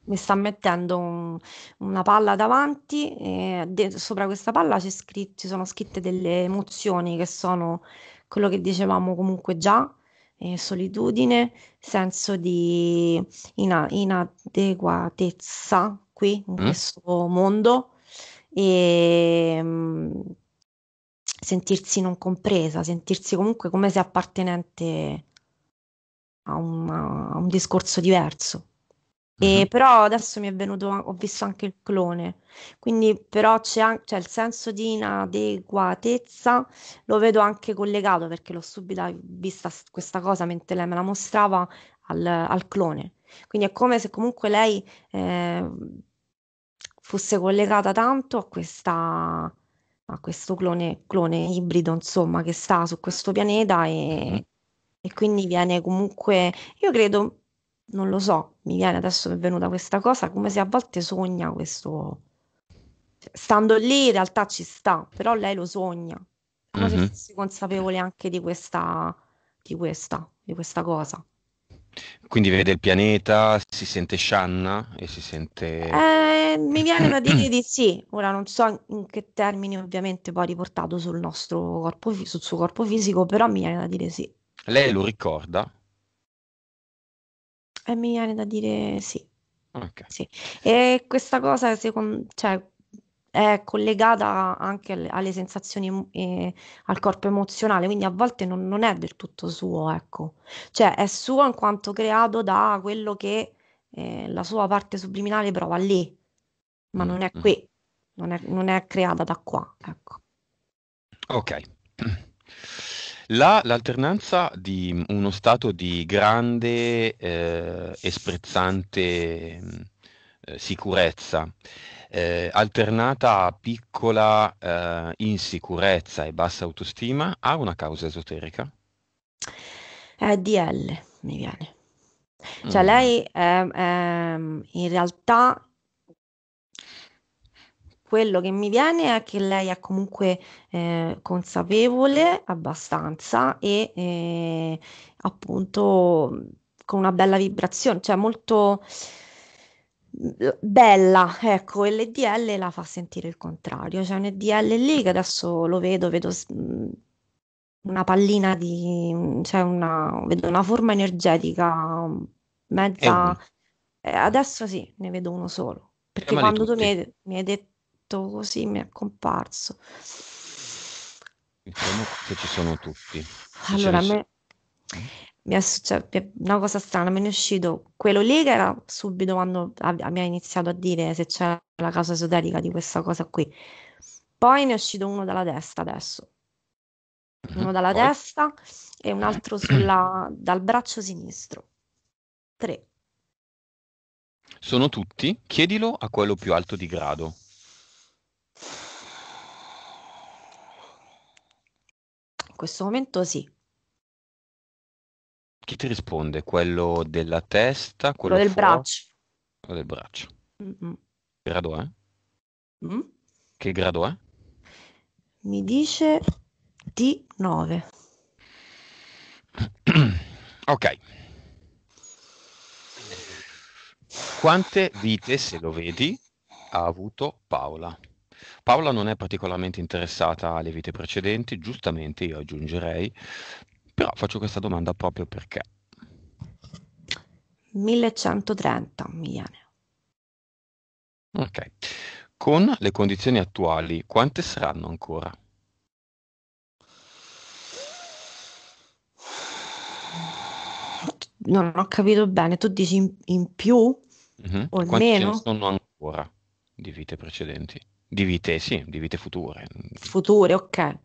D: mi sta mettendo un- una palla davanti e de- sopra questa palla c'è scri- ci sono scritte delle emozioni che sono quello che dicevamo comunque già, eh, solitudine, senso di ina- inadeguatezza qui in Mm? questo mondo e mh, mm, sentirsi non compresa, sentirsi comunque come se appartenente a un, a un discorso diverso. E, mhm. però adesso mi è venuto, ho visto anche il clone, quindi però c'è anche cioè il senso di inadeguatezza, lo vedo anche collegato perché l'ho subito vista questa cosa mentre lei me la mostrava al, al clone. Quindi è come se comunque lei eh, fosse collegata tanto a, questa, a questo clone, clone, ibrido, insomma, che sta su questo pianeta e mhm e quindi viene comunque, io credo, non lo so, mi viene adesso è venuta questa cosa, come se a volte sogna questo, cioè, stando lì in realtà ci sta, però lei lo sogna,
C: come mm-hmm. se mhm. fosse
D: consapevole anche di questa, di questa, di questa cosa.
C: Quindi vede il pianeta, si sente Shanna e si sente...
D: Eh, mi viene da dire di [CLEARS THROAT] sì, ora non so in che termini ovviamente poi riportato sul nostro corpo, sul suo corpo fisico, però mi viene da dire sì.
C: Lei lo ricorda?
D: E eh, mi viene da dire sì. Okay. sì. E questa cosa secondo, cioè, è collegata anche alle, sensazioni e al corpo emozionale, quindi a volte non, non, è del tutto suo, ecco. Cioè è suo in quanto creato da quello che eh, la sua parte subliminale prova lì, ma mm, non è mm. qui, non è, non è creata da qua, ecco.
C: Ok. [CLEARS THROAT] La, l'alternanza di uno stato di grande eh, e sprezzante mm, eh, sicurezza, eh, alternata a piccola eh, insicurezza e bassa autostima, ha una causa esoterica?
D: Eh, DL mi viene. Cioè mm. lei ehm, in realtà quello che mi viene è che lei è comunque eh, consapevole abbastanza e eh, appunto con una bella vibrazione, cioè molto bella, ecco, l'EDL la fa sentire il contrario, c'è un EDL lì che adesso lo vedo, vedo una pallina di, cioè una, vedo una forma energetica mezza, eh, adesso sì, ne vedo uno solo, perché quando tu mi hai, mi hai detto scritto così, mi è comparso.
C: Diciamo che ci sono tutti. Ci allora, a me...
D: mi è successo una cosa strana, me ne è uscito quello lì che era subito quando mi ha iniziato a dire se c'era la causa esoterica di questa cosa qui. Poi ne è uscito uno dalla testa adesso. Mm-hmm. Uno dalla Poi. testa e un altro sulla... dal braccio sinistro. Tre.
C: Sono tutti? Chiedilo a quello più alto di grado.
D: questo momento sì.
C: Chi ti risponde? Quello della testa? Quello, quello del fuori? braccio. Quello del braccio. Mm-hmm. Grado è? Mm? Che grado è?
D: Mi dice D9. [CLEARS THROAT]
C: ok. Quante vite, se lo vedi, ha avuto Paola? Paola non è particolarmente interessata alle vite precedenti, giustamente io aggiungerei, però faccio questa domanda proprio perché.
D: 1130 milioni.
C: Ok, con le condizioni attuali, quante saranno ancora?
D: Non ho capito bene, tu dici in, in più mm-hmm. o in meno? Quante sono
C: ancora di vite precedenti? Di vite, sì, di vite future.
D: Future, ok.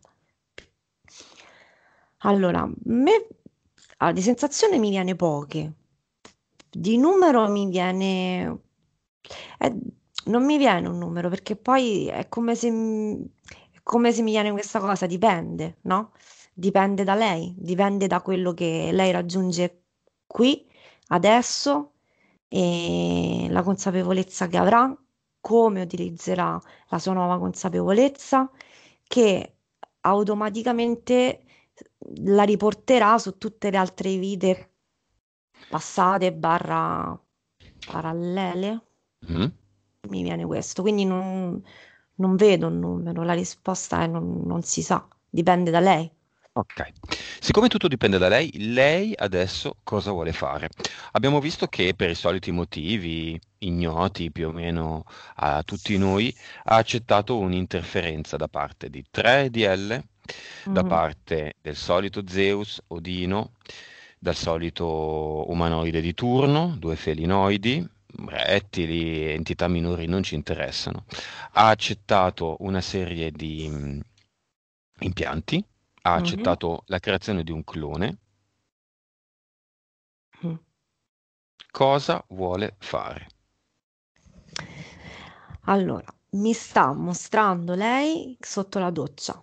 D: Allora, me, allora, ah, di sensazione mi viene poche, di numero mi viene... Eh, non mi viene un numero perché poi è come se, è come se mi viene questa cosa, dipende, no? Dipende da lei, dipende da quello che lei raggiunge qui, adesso, e la consapevolezza che avrà, come utilizzerà la sua nuova consapevolezza che automaticamente la riporterà su tutte le altre vite passate barra parallele. Mm. Mi viene questo, quindi non, non, vedo un numero, la risposta è non, non si sa, dipende da lei.
C: Ok, siccome tutto dipende da lei, lei adesso cosa vuole fare? Abbiamo visto che per i soliti motivi ignoti più o meno a tutti noi ha accettato un'interferenza da parte di 3DL, mm-hmm. da parte del solito Zeus, Odino, dal solito umanoide di turno, due felinoidi, rettili, entità minori non ci interessano. Ha accettato una serie di mm, impianti ha Mh-mh. accettato la creazione di un clone cosa vuole fare?
D: Allora, mi sta mostrando lei sotto la doccia,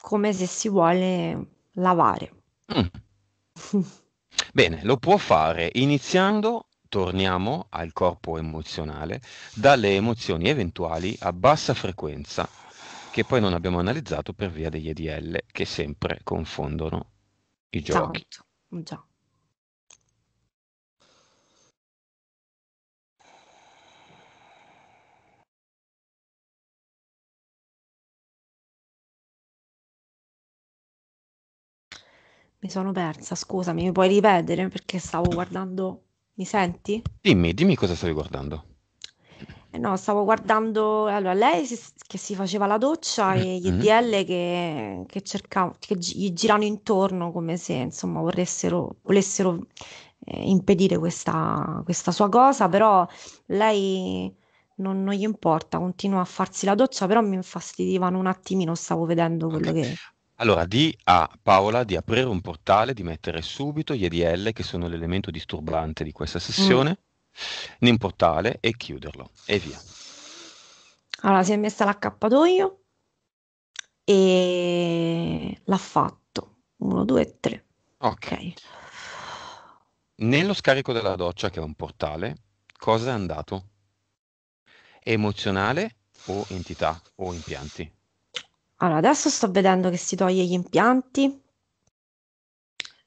D: come se si vuole lavare.
C: Mh. [LAUGHS] Bene, lo può fare iniziando torniamo al corpo emozionale, dalle emozioni eventuali a bassa frequenza che poi non abbiamo analizzato per via degli EDL che sempre confondono i giochi.
D: Tanto, esatto, già. Mi sono persa, scusami, mi puoi ripetere perché stavo guardando. Mi senti?
C: Dimmi, dimmi cosa stavi guardando.
D: Eh, no, stavo guardando allora, lei si- che si faceva la doccia mm, e gli Mhm. EDL che, che cercavano, che gli girano intorno come se insomma vorressero, volessero eh, impedire questa, questa sua cosa, però lei non, non gli importa, continua a farsi la doccia, però mi infastidivano un attimino, stavo vedendo quello Ok. che...
C: Allora, di a Paola di aprire un portale, di mettere subito gli EDL, che sono l'elemento disturbante di questa Mm. sessione, in un portale e chiuderlo e via.
D: Allora si è messa l'accappatoio e l'ha fatto. 1, 2, 3. Ok.
C: Nello scarico della doccia, che è un portale, cosa è andato? Emozionale o entità o impianti?
D: Allora, adesso sto vedendo che si toglie gli impianti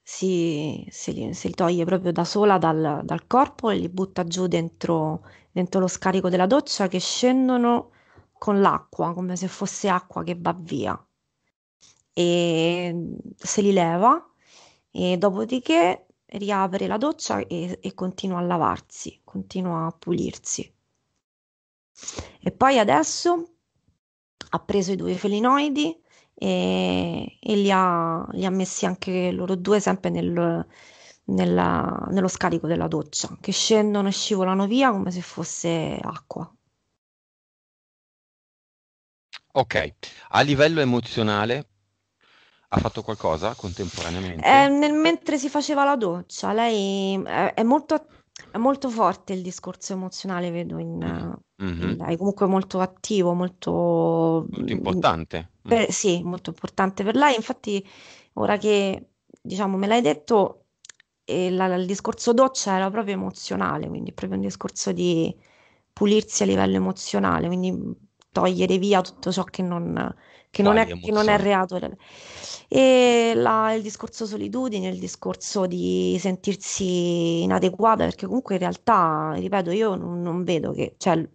D: si, se li, toglie proprio da sola dal, dal, corpo e li butta giù dentro, dentro lo scarico della doccia che scendono con l'acqua, come se fosse acqua che va via. E se li leva e dopodiché riapre la doccia e, e continua a lavarsi, continua a pulirsi. E poi adesso ha preso i due felinoidi, e, e li, ha, li, ha, messi anche loro due sempre nel, nella, nello scarico della doccia, che scendono e scivolano via come se fosse acqua.
C: Ok, a livello emozionale ha fatto qualcosa contemporaneamente?
D: Eh, nel, mentre si faceva la doccia, lei è, eh, è molto attiva è molto forte il discorso emozionale, vedo in, mm. mm-hmm. in, È comunque molto attivo, molto... molto
C: mm, importante.
D: Per, mm. sì, molto importante per lei. Infatti, ora che, diciamo, me l'hai detto, eh, la, il discorso doccia era proprio emozionale, quindi proprio un discorso di pulirsi a livello emozionale, quindi togliere via tutto ciò che non che, non è, che non, è, reato. E la, il discorso solitudine, il discorso di sentirsi inadeguata, perché comunque in realtà, ripeto, io non, non vedo che, cioè,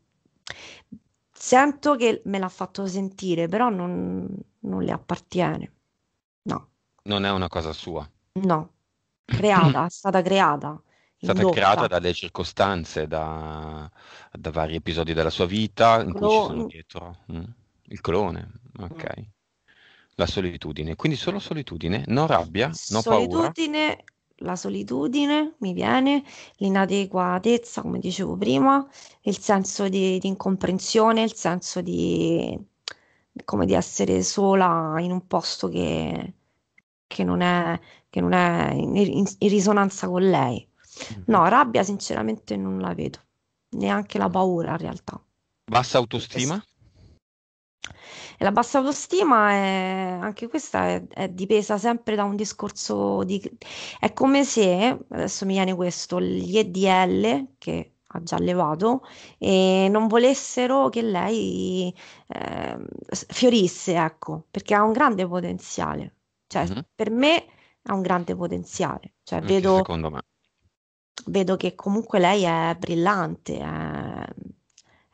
D: sento che me l'ha fatto sentire, però non, non le appartiene.
C: No. Non è una cosa sua.
D: No, creata, è stata creata.
C: È stata indotta. creata dalle circostanze, da, da, vari episodi della sua vita in Lo... cui ci sono dietro. Mm. Il clone, ok. Mm. La solitudine, quindi solo solitudine, non rabbia, non paura.
D: Solitudine, la solitudine mi viene, l'inadeguatezza, come dicevo prima, il senso di, di incomprensione, il senso di come di essere sola in un posto che, che non è, che non è in, in, in, risonanza con lei. Mhm. No, rabbia sinceramente non la vedo, neanche la paura in realtà.
C: Bassa autostima?
D: E la bassa autostima è, anche questa è, è dipesa sempre da un discorso di... È come se, adesso mi viene questo, gli EDL, che ha già levato, e non volessero che lei eh, fiorisse, ecco, perché ha un grande potenziale. Cioè, mm-hmm. per me ha un grande potenziale. Cioè, vedo, vedo che comunque lei è brillante, è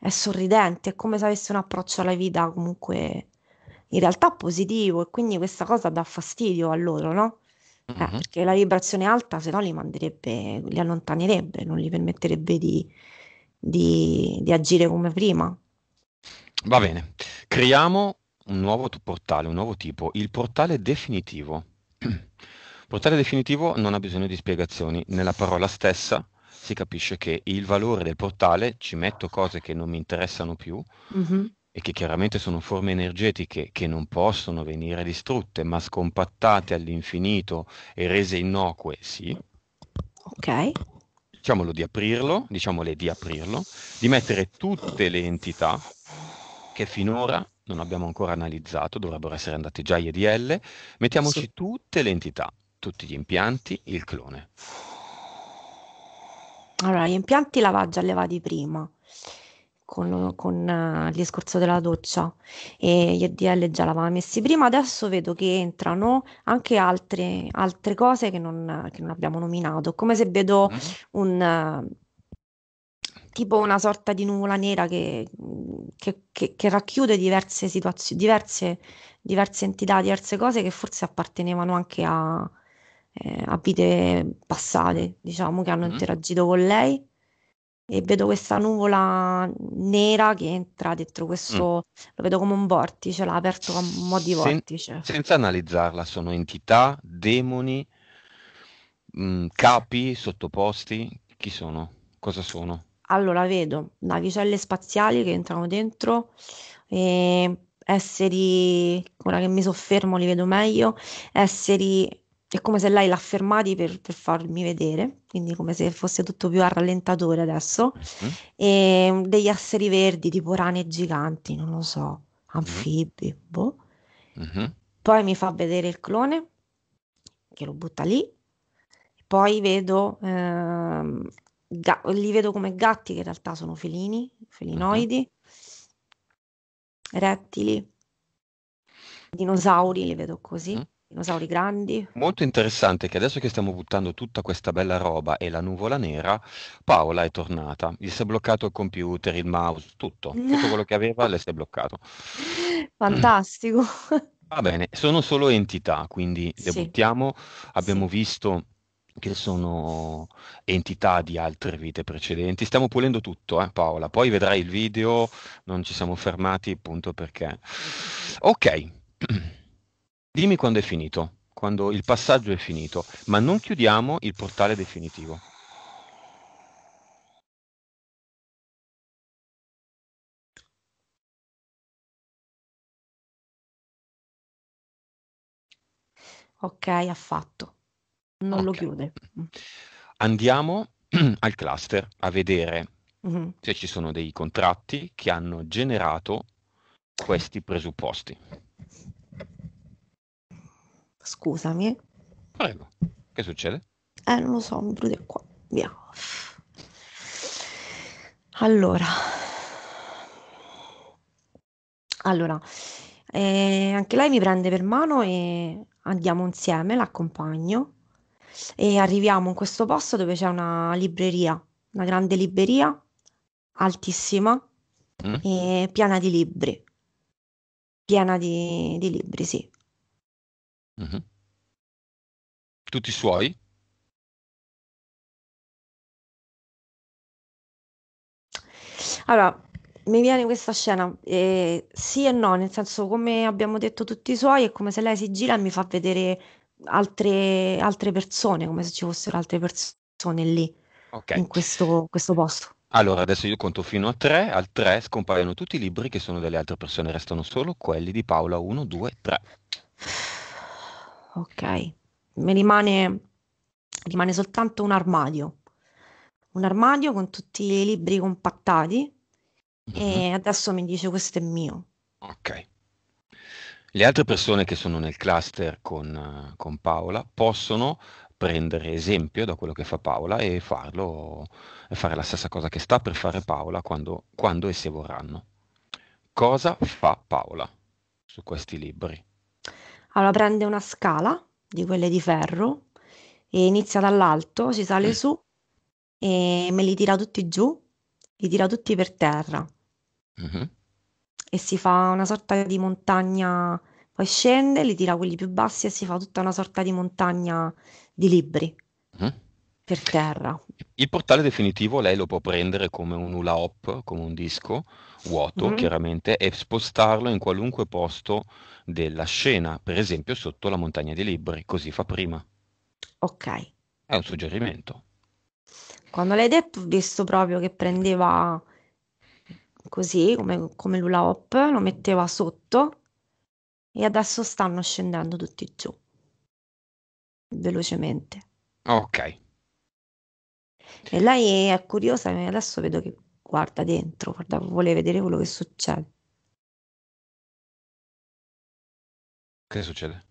D: è sorridente, è come se avesse un approccio alla vita comunque in realtà positivo e quindi questa cosa dà fastidio a loro, no? Eh, mm-hmm. Perché la vibrazione alta se no li manderebbe, li allontanerebbe, non gli permetterebbe di, di, di agire come prima.
C: Va bene, creiamo un nuovo t- portale, un nuovo tipo, il portale definitivo. [CLEARS THROAT] portale definitivo non ha bisogno di spiegazioni, nella parola stessa si capisce che il valore del portale, ci metto cose che non mi interessano più mm-hmm. e che chiaramente sono forme energetiche che non possono venire distrutte, ma scompattate all'infinito e rese innocue, sì. Ok. Diciamolo di aprirlo, diciamole di aprirlo, di mettere tutte le entità che finora non abbiamo ancora analizzato, dovrebbero essere andate già IEDL, mettiamoci sì. tutte le entità, tutti gli impianti, il clone.
D: Allora, gli impianti l'aveva già levati prima con, con uh, il discorso della doccia e gli EDL già l'aveva messi prima, adesso vedo che entrano anche altre, altre cose che non, che non abbiamo nominato, come se vedo mm-hmm. un... Uh, tipo una sorta di nuvola nera che, che, che, che racchiude diverse situazioni, diverse, diverse entità, diverse cose che forse appartenevano anche a, eh, a vite passate, diciamo, che hanno mm. interagito con lei. E vedo questa nuvola nera che entra dentro questo, mm. lo vedo come un vortice, l'ha aperto come un po' di vortice.
C: Sen- senza analizzarla, sono entità, demoni, mh, mm, capi, sottoposti, chi sono? Cosa sono?
D: Allora, vedo navicelle spaziali che entrano dentro, esseri, ora che mi soffermo li vedo meglio, esseri è come se lei l'affermati per, per farmi vedere, quindi come se fosse tutto più a rallentatore adesso, mm-hmm. e mm, degli esseri verdi tipo rane giganti, non lo so, anfibi, mm-hmm. boh. Mm-hmm. Poi mi fa vedere il clone, che lo butta lì, poi vedo, ehm, ga- li vedo come gatti che in realtà sono felini, felinoidi, mhm. rettili, dinosauri, li vedo così mhm dinosauri grandi.
C: Molto interessante che adesso che stiamo buttando tutta questa bella roba e la nuvola nera, Paola è tornata. Gli si è bloccato il computer, il mouse, tutto. [LAUGHS] Tutto quello che aveva le si è bloccato.
D: Fantastico. [CLEARS THROAT]
C: Va bene, sono solo entità, quindi le sì. buttiamo. Abbiamo sì. visto che sono entità di altre vite precedenti. Stiamo pulendo tutto, eh, Paola. Poi vedrai il video, non ci siamo fermati appunto perché. Ok. [CLEARS THROAT] Dimmi quando è finito, quando il passaggio è finito, ma non chiudiamo il portale definitivo.
D: Ok, ha fatto. Non okay. lo chiude. Mm.
C: Andiamo [CLEARS THROAT] al cluster a vedere mm-hmm. se ci sono dei contratti che hanno generato questi presupposti.
D: Scusami.
C: Prego. Che succede?
D: Eh, non lo so, mi brucia qua. Via. Allora. Allora, eh, anche lei mi prende per mano e andiamo insieme, l'accompagno e arriviamo in questo posto dove c'è una libreria, una grande libreria, altissima Mm? e piena di libri. Piena di, di libri, sì.
A: Mh-mh. Tutti i suoi?
D: Allora, mi viene questa scena, ehm, sì e no, nel senso come abbiamo detto tutti i suoi, è come se lei si gira e mi fa vedere altre altre persone, come se ci fossero altre persone lì, Okay. in questo questo posto.
C: Allora, adesso io conto fino a tre, al tre scompaiono tutti i libri che sono delle altre persone, restano solo quelli di Paola, 1, 2, 3
D: ok, mi rimane, rimane soltanto un armadio, un armadio con tutti i libri compattati mm-hmm. e mhm. adesso mi dice questo è mio. Ok.
C: Le altre persone che sono nel cluster con, con Paola possono prendere esempio da quello che fa Paola e farlo e fare la stessa cosa che sta per fare Paola quando, quando e se vorranno. Cosa fa Paola su questi libri?
D: Allora prende una scala di quelle di ferro e inizia dall'alto, si sale su e me li tira tutti giù, li tira tutti per terra Mhm. e si fa una sorta di montagna, poi scende, li tira quelli più bassi e si fa tutta una sorta di montagna di libri. Mhm per terra.
C: Il portale definitivo lei lo può prendere come un hula hop, come un disco vuoto mm-hmm. chiaramente, e spostarlo in qualunque posto della scena, per esempio sotto la montagna dei libri, così fa prima. Ok. È un suggerimento.
D: Quando l'hai detto ho visto proprio che prendeva così, come, come l'hula hop, lo metteva sotto e adesso stanno scendendo tutti giù velocemente. Ok. E cioè, lei è curiosa eh, adesso vedo che guarda dentro, guarda, vuole vedere
F: quello che succede.
A: Che succede?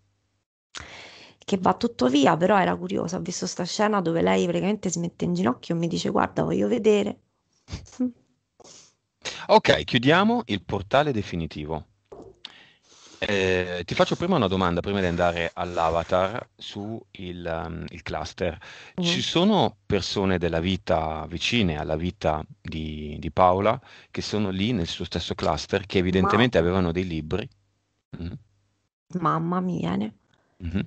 D: Che va tutto via, però era curiosa, ho visto sta scena dove lei praticamente smette in ginocchio e mi dice guarda voglio vedere. [LAUGHS]
C: ok, chiudiamo il portale definitivo. Eh, ti faccio prima una domanda, prima di andare all'avatar, sul um, cluster. Mm. Ci sono persone della vita vicine alla vita di, di, Paola che sono lì nel suo stesso cluster, che evidentemente Ma... avevano dei libri. Mm.
D: Mamma mia, ne. Mm-hmm.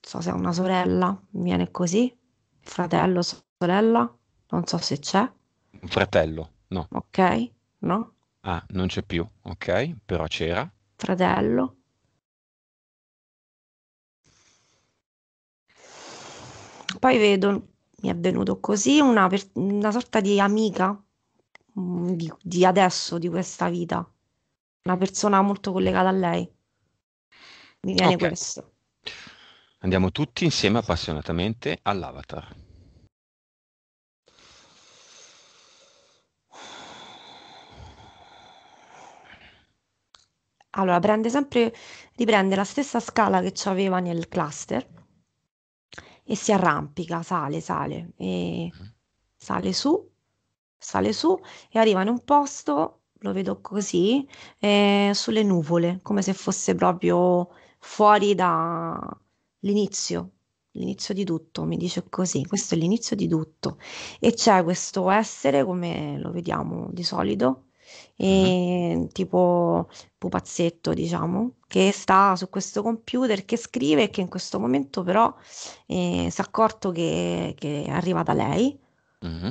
D: So se è una sorella, viene così, fratello, sorella, non so se c'è. Un
C: fratello, no.
D: Ok, no?
C: Ah, non c'è più, ok, però c'era.
D: Fratello. Poi vedo, mi è venuto così, una, una sorta di amica mm, di, di adesso, di questa vita. Una persona molto collegata a lei. Mi viene Ok. questo.
C: Andiamo tutti insieme appassionatamente all'Avatar.
D: Allora, prende sempre, riprende la stessa scala che c'aveva nel cluster e si arrampica, sale, sale, e mm-hmm. sale su, sale su e arriva in un posto, lo vedo così, eh, sulle nuvole, come se fosse proprio fuori dall'inizio, l'inizio di tutto, mi dice così, questo è l'inizio di tutto. E c'è questo essere, come lo vediamo di solito, e ehm, tipo pupazzetto, diciamo, che sta su questo computer che scrive e che in questo momento però eh, si è accorto che, che arriva da lei, mm-hmm.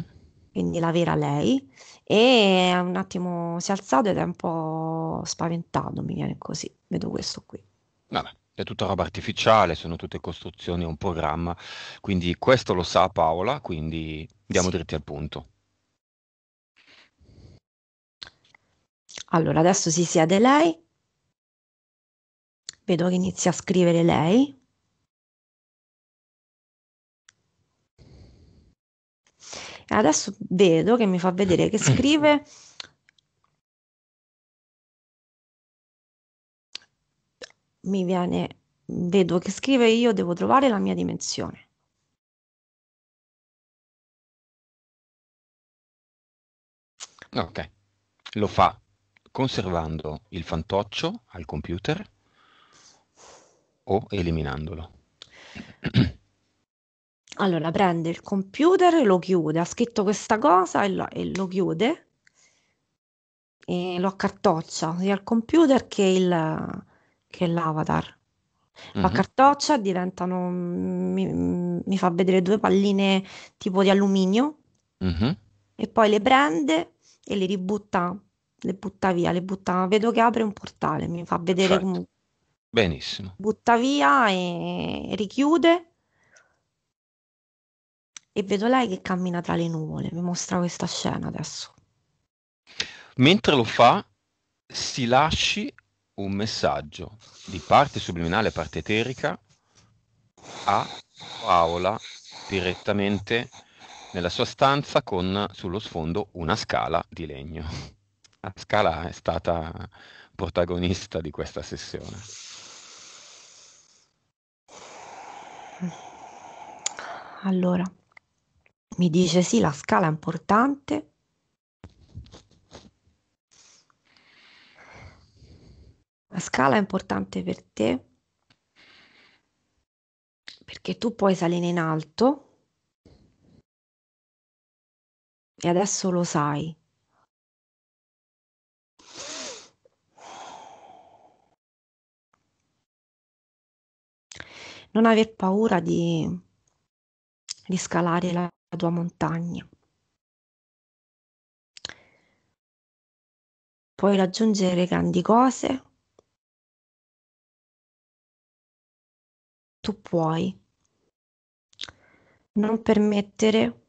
D: quindi la vera lei, e un attimo si è alzato ed è un po' spaventato, mi viene così, vedo questo qui.
C: Vabbè è tutta roba artificiale, sono tutte costruzioni, un programma, quindi questo lo sa Paola, quindi andiamo sì. dritti al punto.
D: Allora, adesso si siede lei.
F: Vedo che inizia a scrivere lei. E adesso vedo che mi fa vedere che scrive mi viene vedo che scrive io devo trovare la mia dimensione.
A: Ok. Lo fa conservando il fantoccio al
C: computer o eliminandolo. [CLEARS THROAT]
D: Allora prende il computer, e lo chiude, ha scritto questa cosa e lo, e lo chiude e lo accartoccia sia il computer che, il, che l'avatar. La mm-hmm. accartoccia, diventano, mi, mi, fa vedere due palline tipo di alluminio mm-hmm. e poi le prende e le ributta le butta via, le butta, vedo che apre un portale, mi fa vedere certo. come...
C: Benissimo.
D: Butta via e richiude e vedo lei che cammina tra le nuvole, mi mostra questa scena adesso.
C: Mentre lo fa, si lasci un messaggio di parte subliminale, parte eterica a Paola direttamente nella sua stanza con sullo sfondo una scala di legno. Scala è stata protagonista di questa sessione.
D: Allora, mi dice sì, la scala è importante. La scala è importante per te perché tu puoi salire in alto e adesso lo sai.
F: non aver paura di, di scalare la, la tua montagna. Puoi raggiungere grandi cose, tu puoi
D: non permettere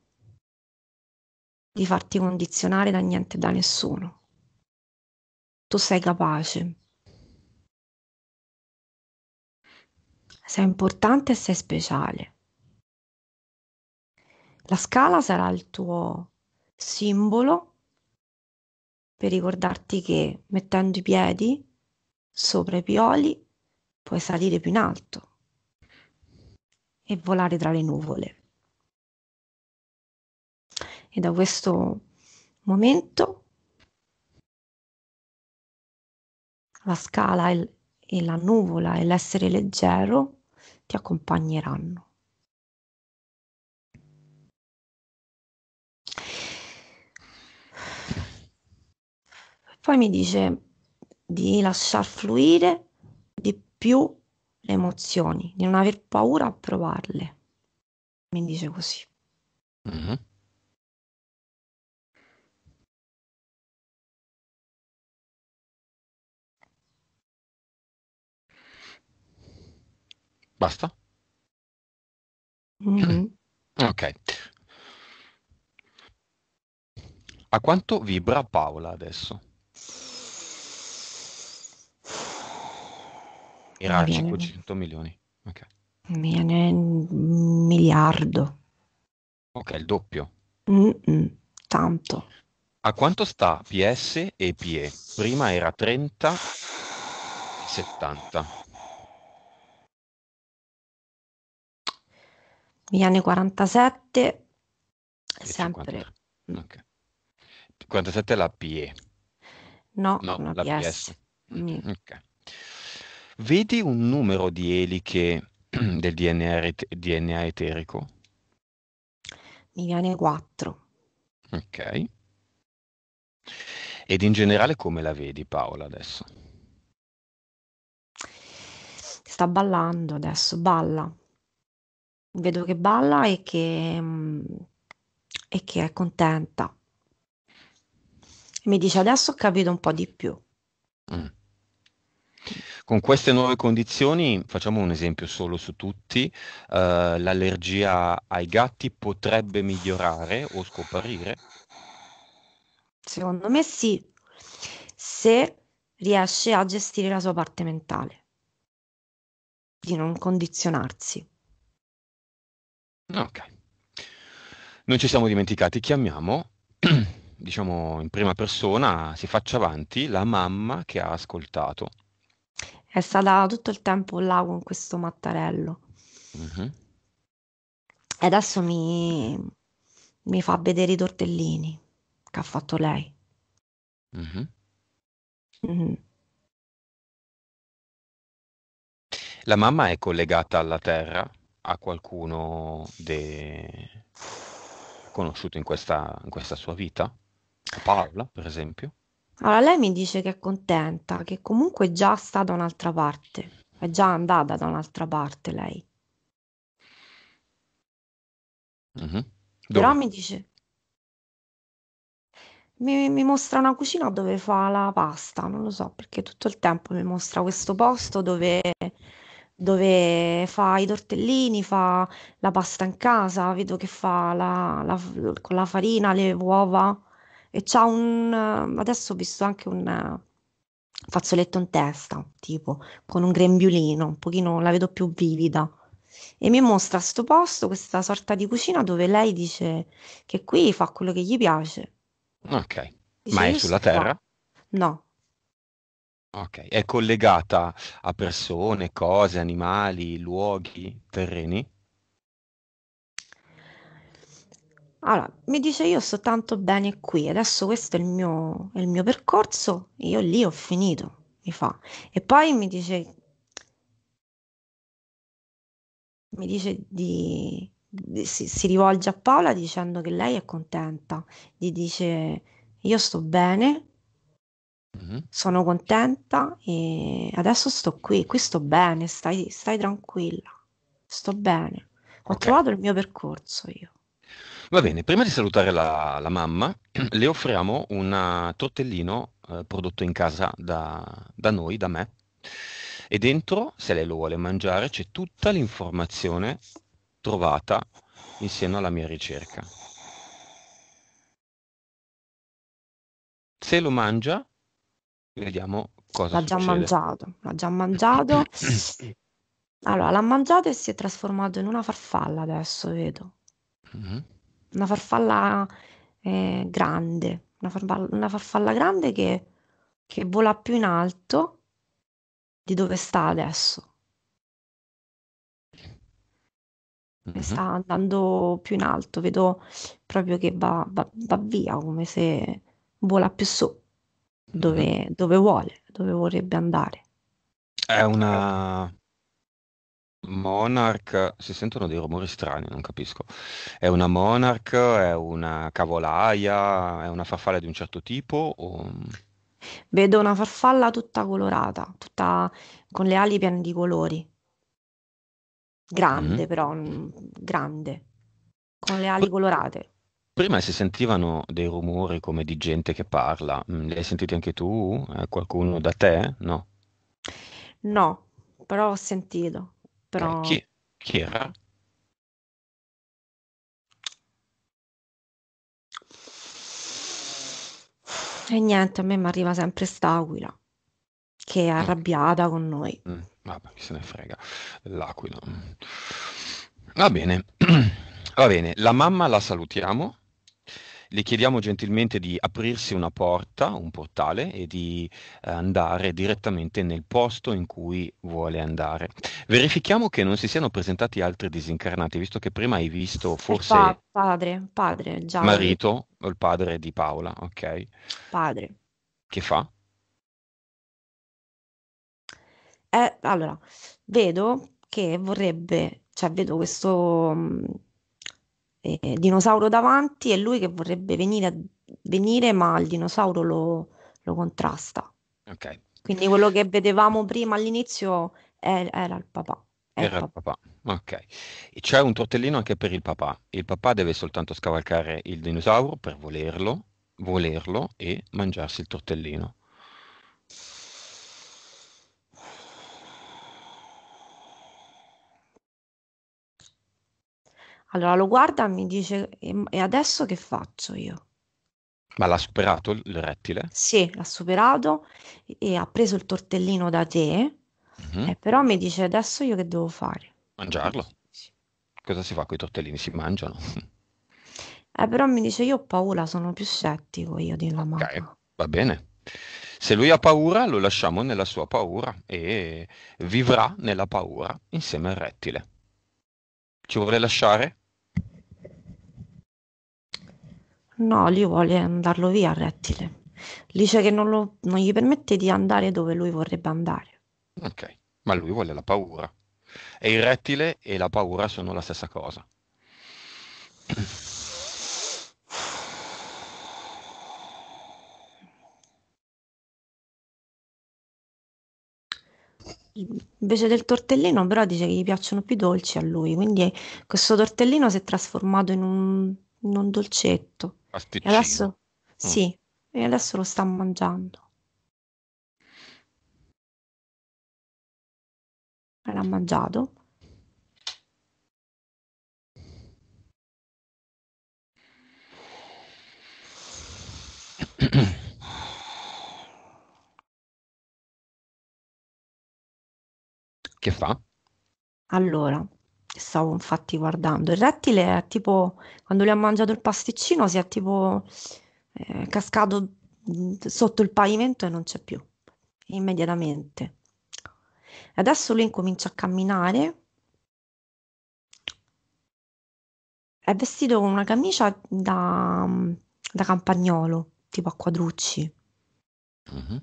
D: di farti condizionare da niente, da nessuno. Tu sei capace.
F: sei importante e sei speciale.
D: La scala sarà il tuo simbolo per ricordarti che mettendo i piedi sopra i pioli puoi salire più in alto e volare tra le nuvole. E da questo momento la scala e la nuvola e l'essere leggero ti accompagneranno. Poi mi dice di lasciar fluire di più le emozioni, di non aver paura a provarle. Mi dice così.
A: Mm-hmm.
E: Basta? Mm-hmm.
A: Ok. A
C: quanto vibra Paola adesso? Era 500 milioni. Okay.
D: Viene un miliardo.
C: Ok, il doppio.
D: Mm-mm, tanto.
C: A quanto sta PS e PE? Prima era 30 70.
D: Mi viene 47, e sempre. 50.
C: Mm. Okay. 47 è la PE.
D: No, no la PS. PS. Mm, mm.
C: Okay. Vedi un numero di eliche [CLEARS THROAT] del DNA, DNA eterico?
D: Mi viene 4.
C: Ok. Ed in generale come la vedi Paola adesso?
D: Sta ballando adesso, balla vedo che balla e che, mm, e che è contenta. Mi dice adesso ho capito un po' di più.
C: Mm. Con queste nuove condizioni, facciamo un esempio solo su tutti, uh, l'allergia ai gatti potrebbe migliorare o scomparire?
D: Secondo me sì, se riesce a gestire la sua parte mentale, di non condizionarsi.
C: Ah, ok. Non ci siamo dimenticati, chiamiamo, [CLEARS THROAT] diciamo in prima persona, si faccia avanti la mamma che ha ascoltato.
D: È stata tutto il tempo là con questo mattarello. Mh-mh. E adesso mi, mi fa vedere i tortellini che ha fatto
F: lei. Mh-mh. Mh-mh.
C: La mamma è collegata alla terra? a qualcuno de... conosciuto in questa, in questa sua vita? A Paola, per esempio?
D: Allora, lei mi dice che è contenta, che comunque è già sta da un'altra parte, è già andata da un'altra parte lei.
E: Mm-hmm.
F: Però mi
D: dice, mi, mi, mostra una cucina dove fa la pasta, non lo so, perché tutto il tempo mi mostra questo posto dove dove fa i tortellini, fa la pasta in casa, vedo che fa la, la, con la farina, le uova e c'ha un... adesso ho visto anche un fazzoletto in testa, tipo, con un grembiulino, un pochino la vedo più vivida. E mi mostra sto posto, questa sorta di cucina dove lei dice che qui fa quello che gli piace.
C: Ok, ma è sulla terra? Qua.
D: No, Ok,
C: è collegata a persone, cose, animali, luoghi, terreni?
D: Allora, mi dice io sto tanto bene qui, adesso questo è il mio, è il mio percorso, io lì ho finito, mi fa. E poi mi dice, mi dice di, di- si, si rivolge a Paola dicendo che lei è contenta, gli dice io sto bene, Mm-hmm. Sono contenta e adesso sto qui, qui sto bene, stai, stai tranquilla, sto bene. Ho okay. trovato il mio percorso io.
C: Va bene, prima di salutare la, la mamma, [CLEARS THROAT] le offriamo un eh, tortellino eh, prodotto in casa da, da noi, da me. E dentro, se lei lo vuole mangiare, c'è tutta l'informazione trovata insieme alla mia ricerca. Se lo mangia, Vediamo cosa l'ha già mangiato,
D: l'ha già mangiato.
C: [CLEARS THROAT]
D: Allora, l'ha mangiato e si è trasformato in una farfalla adesso, vedo. Mm-hmm. Una farfalla eh, grande, una farfalla, una farfalla grande che, che vola più in alto di dove sta adesso. Mm-hmm. Sta andando più in alto, vedo proprio che va, va, va via, come se vola più sopra dove, dove vuole, dove vorrebbe andare.
C: È ecco, una ecco. Monarch, si sentono dei rumori strani, non capisco. È una Monarch, è una cavolaia, è una farfalla di un certo tipo? O...
D: Vedo una farfalla tutta colorata, tutta con le ali piene di colori. Grande mm-hmm. però, mm, grande, con le ali colorate.
C: Prima si sentivano dei rumori come di gente che parla. Mm, li hai sentiti anche tu? Eh, qualcuno da te? No.
D: No, però ho sentito, Okay, però eh, chi chi era? E niente, a me mi arriva sempre st'aquila, che è Mh. Mm. arrabbiata con noi.
C: Mh, mm, vabbè, chi se ne frega l'aquila. Va bene, [CLEARS THROAT] va bene. La mamma la salutiamo? le chiediamo gentilmente di aprirsi una porta, un portale e di eh, andare direttamente nel posto in cui vuole andare. Verifichiamo che non si siano presentati altri disincarnati, visto che prima hai visto forse... Pa-
D: padre, padre, già. Marito
C: o il padre di Paola, ok. Padre. Che fa?
D: Eh, allora, vedo che vorrebbe, cioè vedo questo mm, eh, dinosauro davanti e lui che vorrebbe venire, a, venire ma il dinosauro lo, lo contrasta. Okay. Quindi quello che vedevamo prima all'inizio è, era il papà. Era il
C: papà. Ok. C'è un tortellino anche per il papà. Il papà deve soltanto scavalcare il dinosauro per volerlo, volerlo e mangiarsi il tortellino.
D: Allora lo guarda, e mi dice, ehm, e adesso che faccio io?
C: Ma l'ha superato il rettile?
D: Sì, l'ha superato e ha preso il tortellino da te, Mhm. eh, però mi dice, adesso io che devo fare?
C: Mangiarlo? Cosa si fa con i tortellini? Si mangiano? [LAUGHS]
D: Eh, però mi dice, io ho paura, sono più scettico io della Ok, mamma.
C: va bene. Se lui ha paura, lo lasciamo nella sua paura e vivrà nella paura insieme al rettile. Ci vuole lasciare?
D: No, lui vuole andarlo via al rettile. Dice che non, lo, non gli permette di andare dove lui vorrebbe andare. Ok,
C: ma lui vuole la paura. E il rettile e la paura sono la stessa cosa.
D: invece del tortellino però dice che gli piacciono più dolci a lui, quindi questo tortellino si è trasformato in un, in un dolcetto.
E: E adesso, mm. Sì,
D: e adesso lo sta mangiando.
F: L'ha mangiato
A: che fa?
D: Allora, stavo infatti guardando. Il rettile è tipo, quando lui ha mangiato il pasticcino, si è tipo eh, cascato mm, sotto il pavimento e non c'è più, immediatamente. Adesso lui incomincia a camminare. È vestito con una camicia da, mm, da campagnolo, tipo a quadrucci. Uh-huh.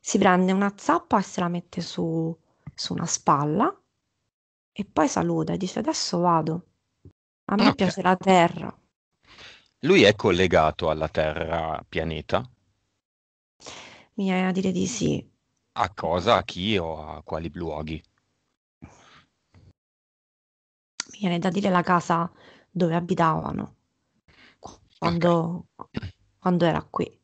D: Si prende una zappa e se la mette su, su una spalla e poi saluta e dice adesso vado, a me okay. piace la Terra.
C: Lui è collegato alla Terra pianeta?
D: Mi viene a dire di sì.
C: A cosa, a chi o a quali luoghi?
D: Mi viene da dire la casa dove abitavano quando, okay. quando era qui.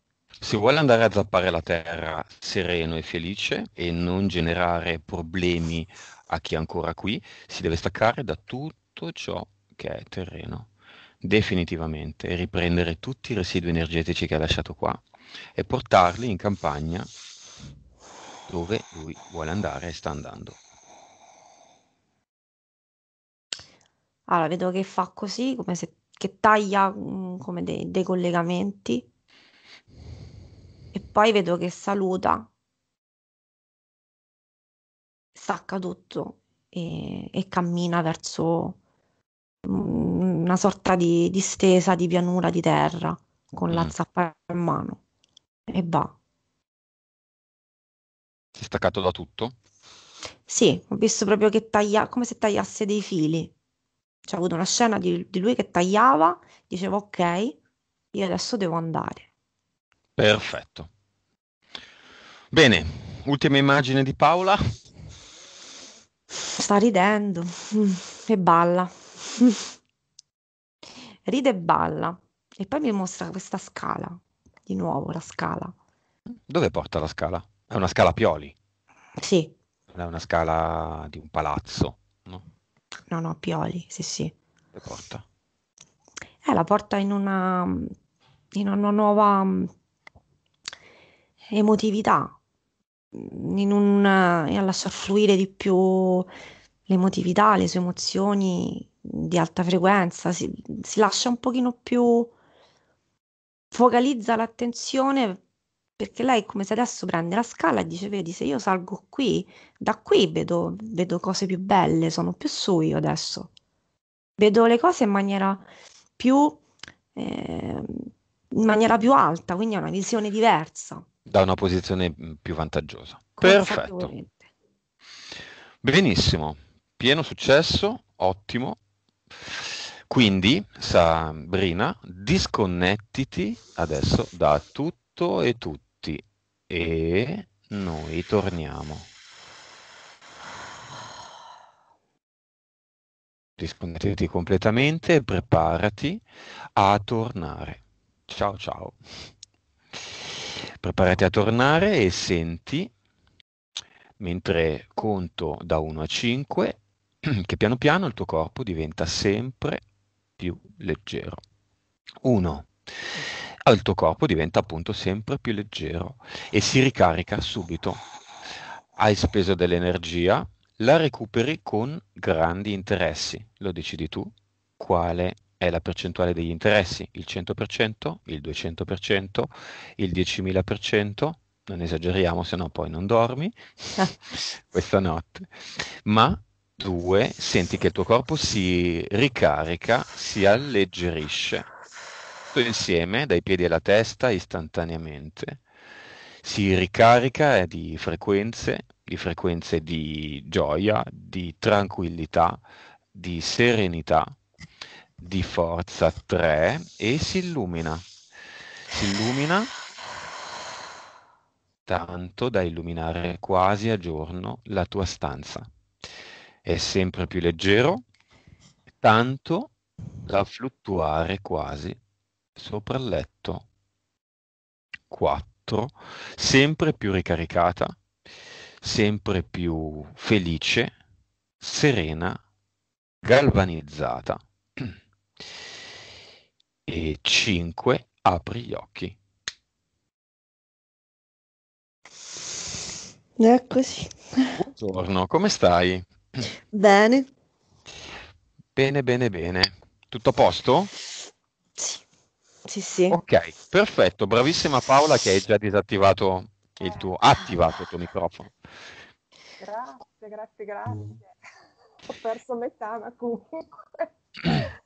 C: Si vuole andare a zappare la terra sereno e felice e non generare problemi a chi è ancora qui, si deve staccare da tutto ciò che è terreno, definitivamente, e riprendere tutti i residui energetici che ha lasciato qua e portarli in campagna dove lui vuole andare e sta andando.
D: Allora, vedo che fa così, come se che taglia mh, mm, come dei, dei collegamenti poi vedo che saluta, stacca tutto e, e cammina verso una sorta di distesa di pianura di terra con mm. la zappa in mano e va.
C: Si è staccato da tutto?
D: Sì, ho visto proprio che taglia come se tagliasse dei fili. C'è avuto una scena di, di lui che tagliava, diceva ok, io adesso devo andare.
C: Perfetto. Bene, ultima immagine di Paola.
D: Sta ridendo mm, e balla. [LAUGHS] Ride e balla. E poi mi mostra questa scala, di nuovo la scala.
C: Dove porta la scala? È una scala Pioli. Sì. È una scala di un palazzo, no?
D: No, no, Pioli, sì, sì. Dove porta? Eh, la porta in una, in una nuova mm, emotività, in un, a lasciar fluire di più l'emotività, le sue emozioni di alta frequenza, si, si lascia un pochino più, focalizza l'attenzione perché lei è come se adesso prende la scala e dice vedi se io salgo qui, da qui vedo, vedo cose più belle, sono più su io adesso, vedo le cose in maniera più, eh, in maniera più alta, quindi è una visione diversa
C: da una posizione mm, più vantaggiosa.
D: Perfetto.
C: Benissimo, pieno successo, ottimo. Quindi, Sabrina, disconnettiti adesso da tutto e tutti e noi torniamo. Disconnettiti completamente e preparati a tornare. Ciao ciao. Preparati a tornare e senti, mentre conto da 1 a 5, [CLEARS THROAT] che piano piano il tuo corpo diventa sempre più leggero. 1. Il tuo corpo diventa appunto sempre più leggero e si ricarica subito. Hai speso dell'energia, la recuperi con grandi interessi. Lo decidi tu quale è la percentuale degli interessi, il 100%, il 200%, il 10.000%, non esageriamo, se no poi non dormi [LAUGHS] questa notte, ma due, senti che il tuo corpo si ricarica, si alleggerisce, tutto insieme, dai piedi alla testa, istantaneamente, si ricarica di frequenze, di frequenze di gioia, di tranquillità, di serenità, di forza 3 e si illumina. Si illumina tanto da illuminare quasi a giorno la tua stanza. È sempre più leggero, tanto da fluttuare quasi sopra il letto. 4. Sempre più ricaricata, sempre più felice, serena, galvanizzata. E 5. Apri gli occhi.
F: Eccoci.
C: Buongiorno, come stai? Bene. Bene, bene, bene. Tutto a posto? Sì. Sì, sì. Ok, perfetto, bravissima Paola che hai già disattivato il tuo, attivato il tuo microfono.
B: Grazie, grazie, grazie. Ho perso metà, ma comunque. [CLEARS THROAT]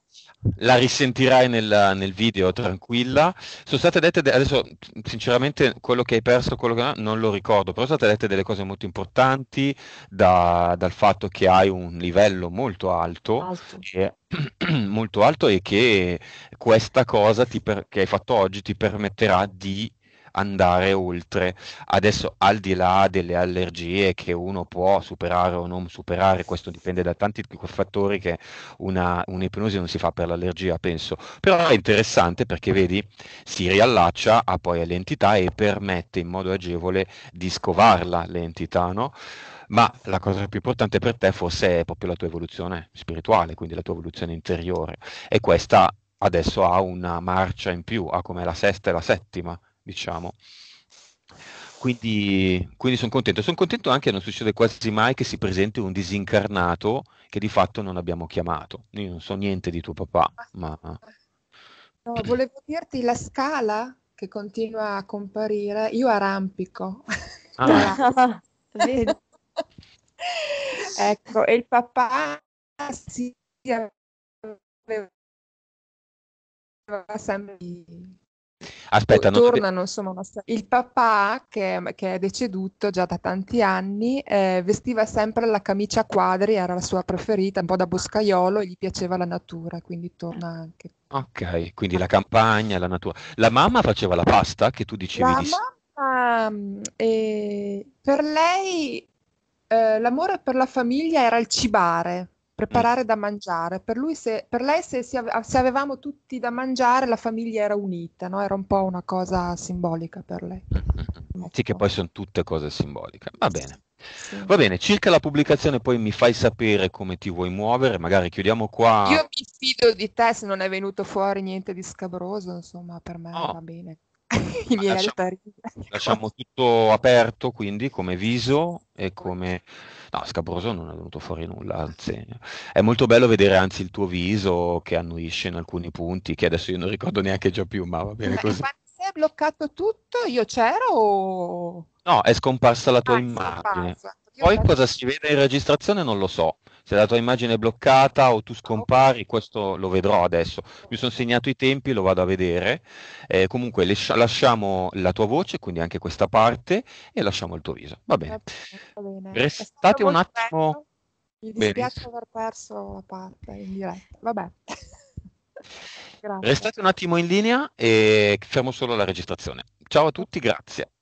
C: la risentirai nel, nel, video tranquilla. Sono state dette, de- adesso sinceramente quello che hai perso, quello che non lo ricordo, però sono state dette delle cose molto importanti da, dal fatto che hai un livello molto alto, alto. E, [CLEARS THROAT] molto alto e che questa cosa per- che hai fatto oggi ti permetterà di andare oltre. Adesso, al di là delle allergie che uno può superare o non superare, questo dipende da tanti fattori che una, un'ipnosi non si fa per l'allergia, penso. Però è interessante perché, vedi, si riallaccia a, poi all'entità e permette in modo agevole di scovarla l'entità, no? ma la cosa più importante per te forse è proprio la tua evoluzione spirituale, quindi la tua evoluzione interiore. E questa adesso ha una marcia in più, ha come la sesta e la settima, diciamo. Quindi, quindi sono contento. Sono contento anche, non succede quasi mai che si presenti un disincarnato che di fatto non abbiamo chiamato. Io non so niente di tuo papà, ma... No,
B: volevo dirti la scala che continua a comparire. Io arrampico. Ah. [LAUGHS] ecco, e il papà si aveva sempre
A: Aspetta, tornano,
B: insomma, il papà che, che, è deceduto già da tanti anni eh, vestiva sempre la camicia a quadri, era la sua preferita, un po' da boscaiolo e gli piaceva la natura, quindi torna anche.
C: Ok, quindi la campagna, la natura. La mamma faceva la pasta che tu dicevi la di...
B: mamma, eh, per lei eh, l'amore per la famiglia era il cibare preparare mm. da mangiare. Per, lui se, per lei se, se, avevamo tutti da mangiare la famiglia era unita, no? era un po' una cosa simbolica per lei. Mm-hmm.
C: Sì, che ecco. poi sono tutte cose simboliche. Va bene. Sì. Va bene, circa la pubblicazione poi mi fai sapere come ti vuoi muovere, magari chiudiamo qua. Io mi
B: fido di te se non è venuto fuori niente di scabroso, insomma per me oh. va bene. Mi viene lasciamo,
C: lasciamo tutto aperto quindi come viso e come... No, scabroso non è venuto fuori nulla, anzi è molto bello vedere anzi il tuo viso che annuisce in alcuni punti, che adesso io non ricordo neanche già più, ma va bene così. Ma
B: se è bloccato tutto, io c'ero?
C: No, è scomparsa la tua ah, immagine. Poi cosa si vede in registrazione non lo so, se la tua immagine è bloccata o tu scompari, questo lo vedrò adesso. Mi sono segnato i tempi, lo vado a vedere. Eh, comunque les- lasciamo la tua voce, quindi anche questa parte, e lasciamo il tuo viso. Va bene.
B: Va eh, bene. Restate un attimo... Bello. Mi dispiace Benissimo. aver perso la parte in diretta. Vabbè. [LAUGHS] Restate un
C: attimo in linea e fermo solo la registrazione. Ciao a tutti, grazie.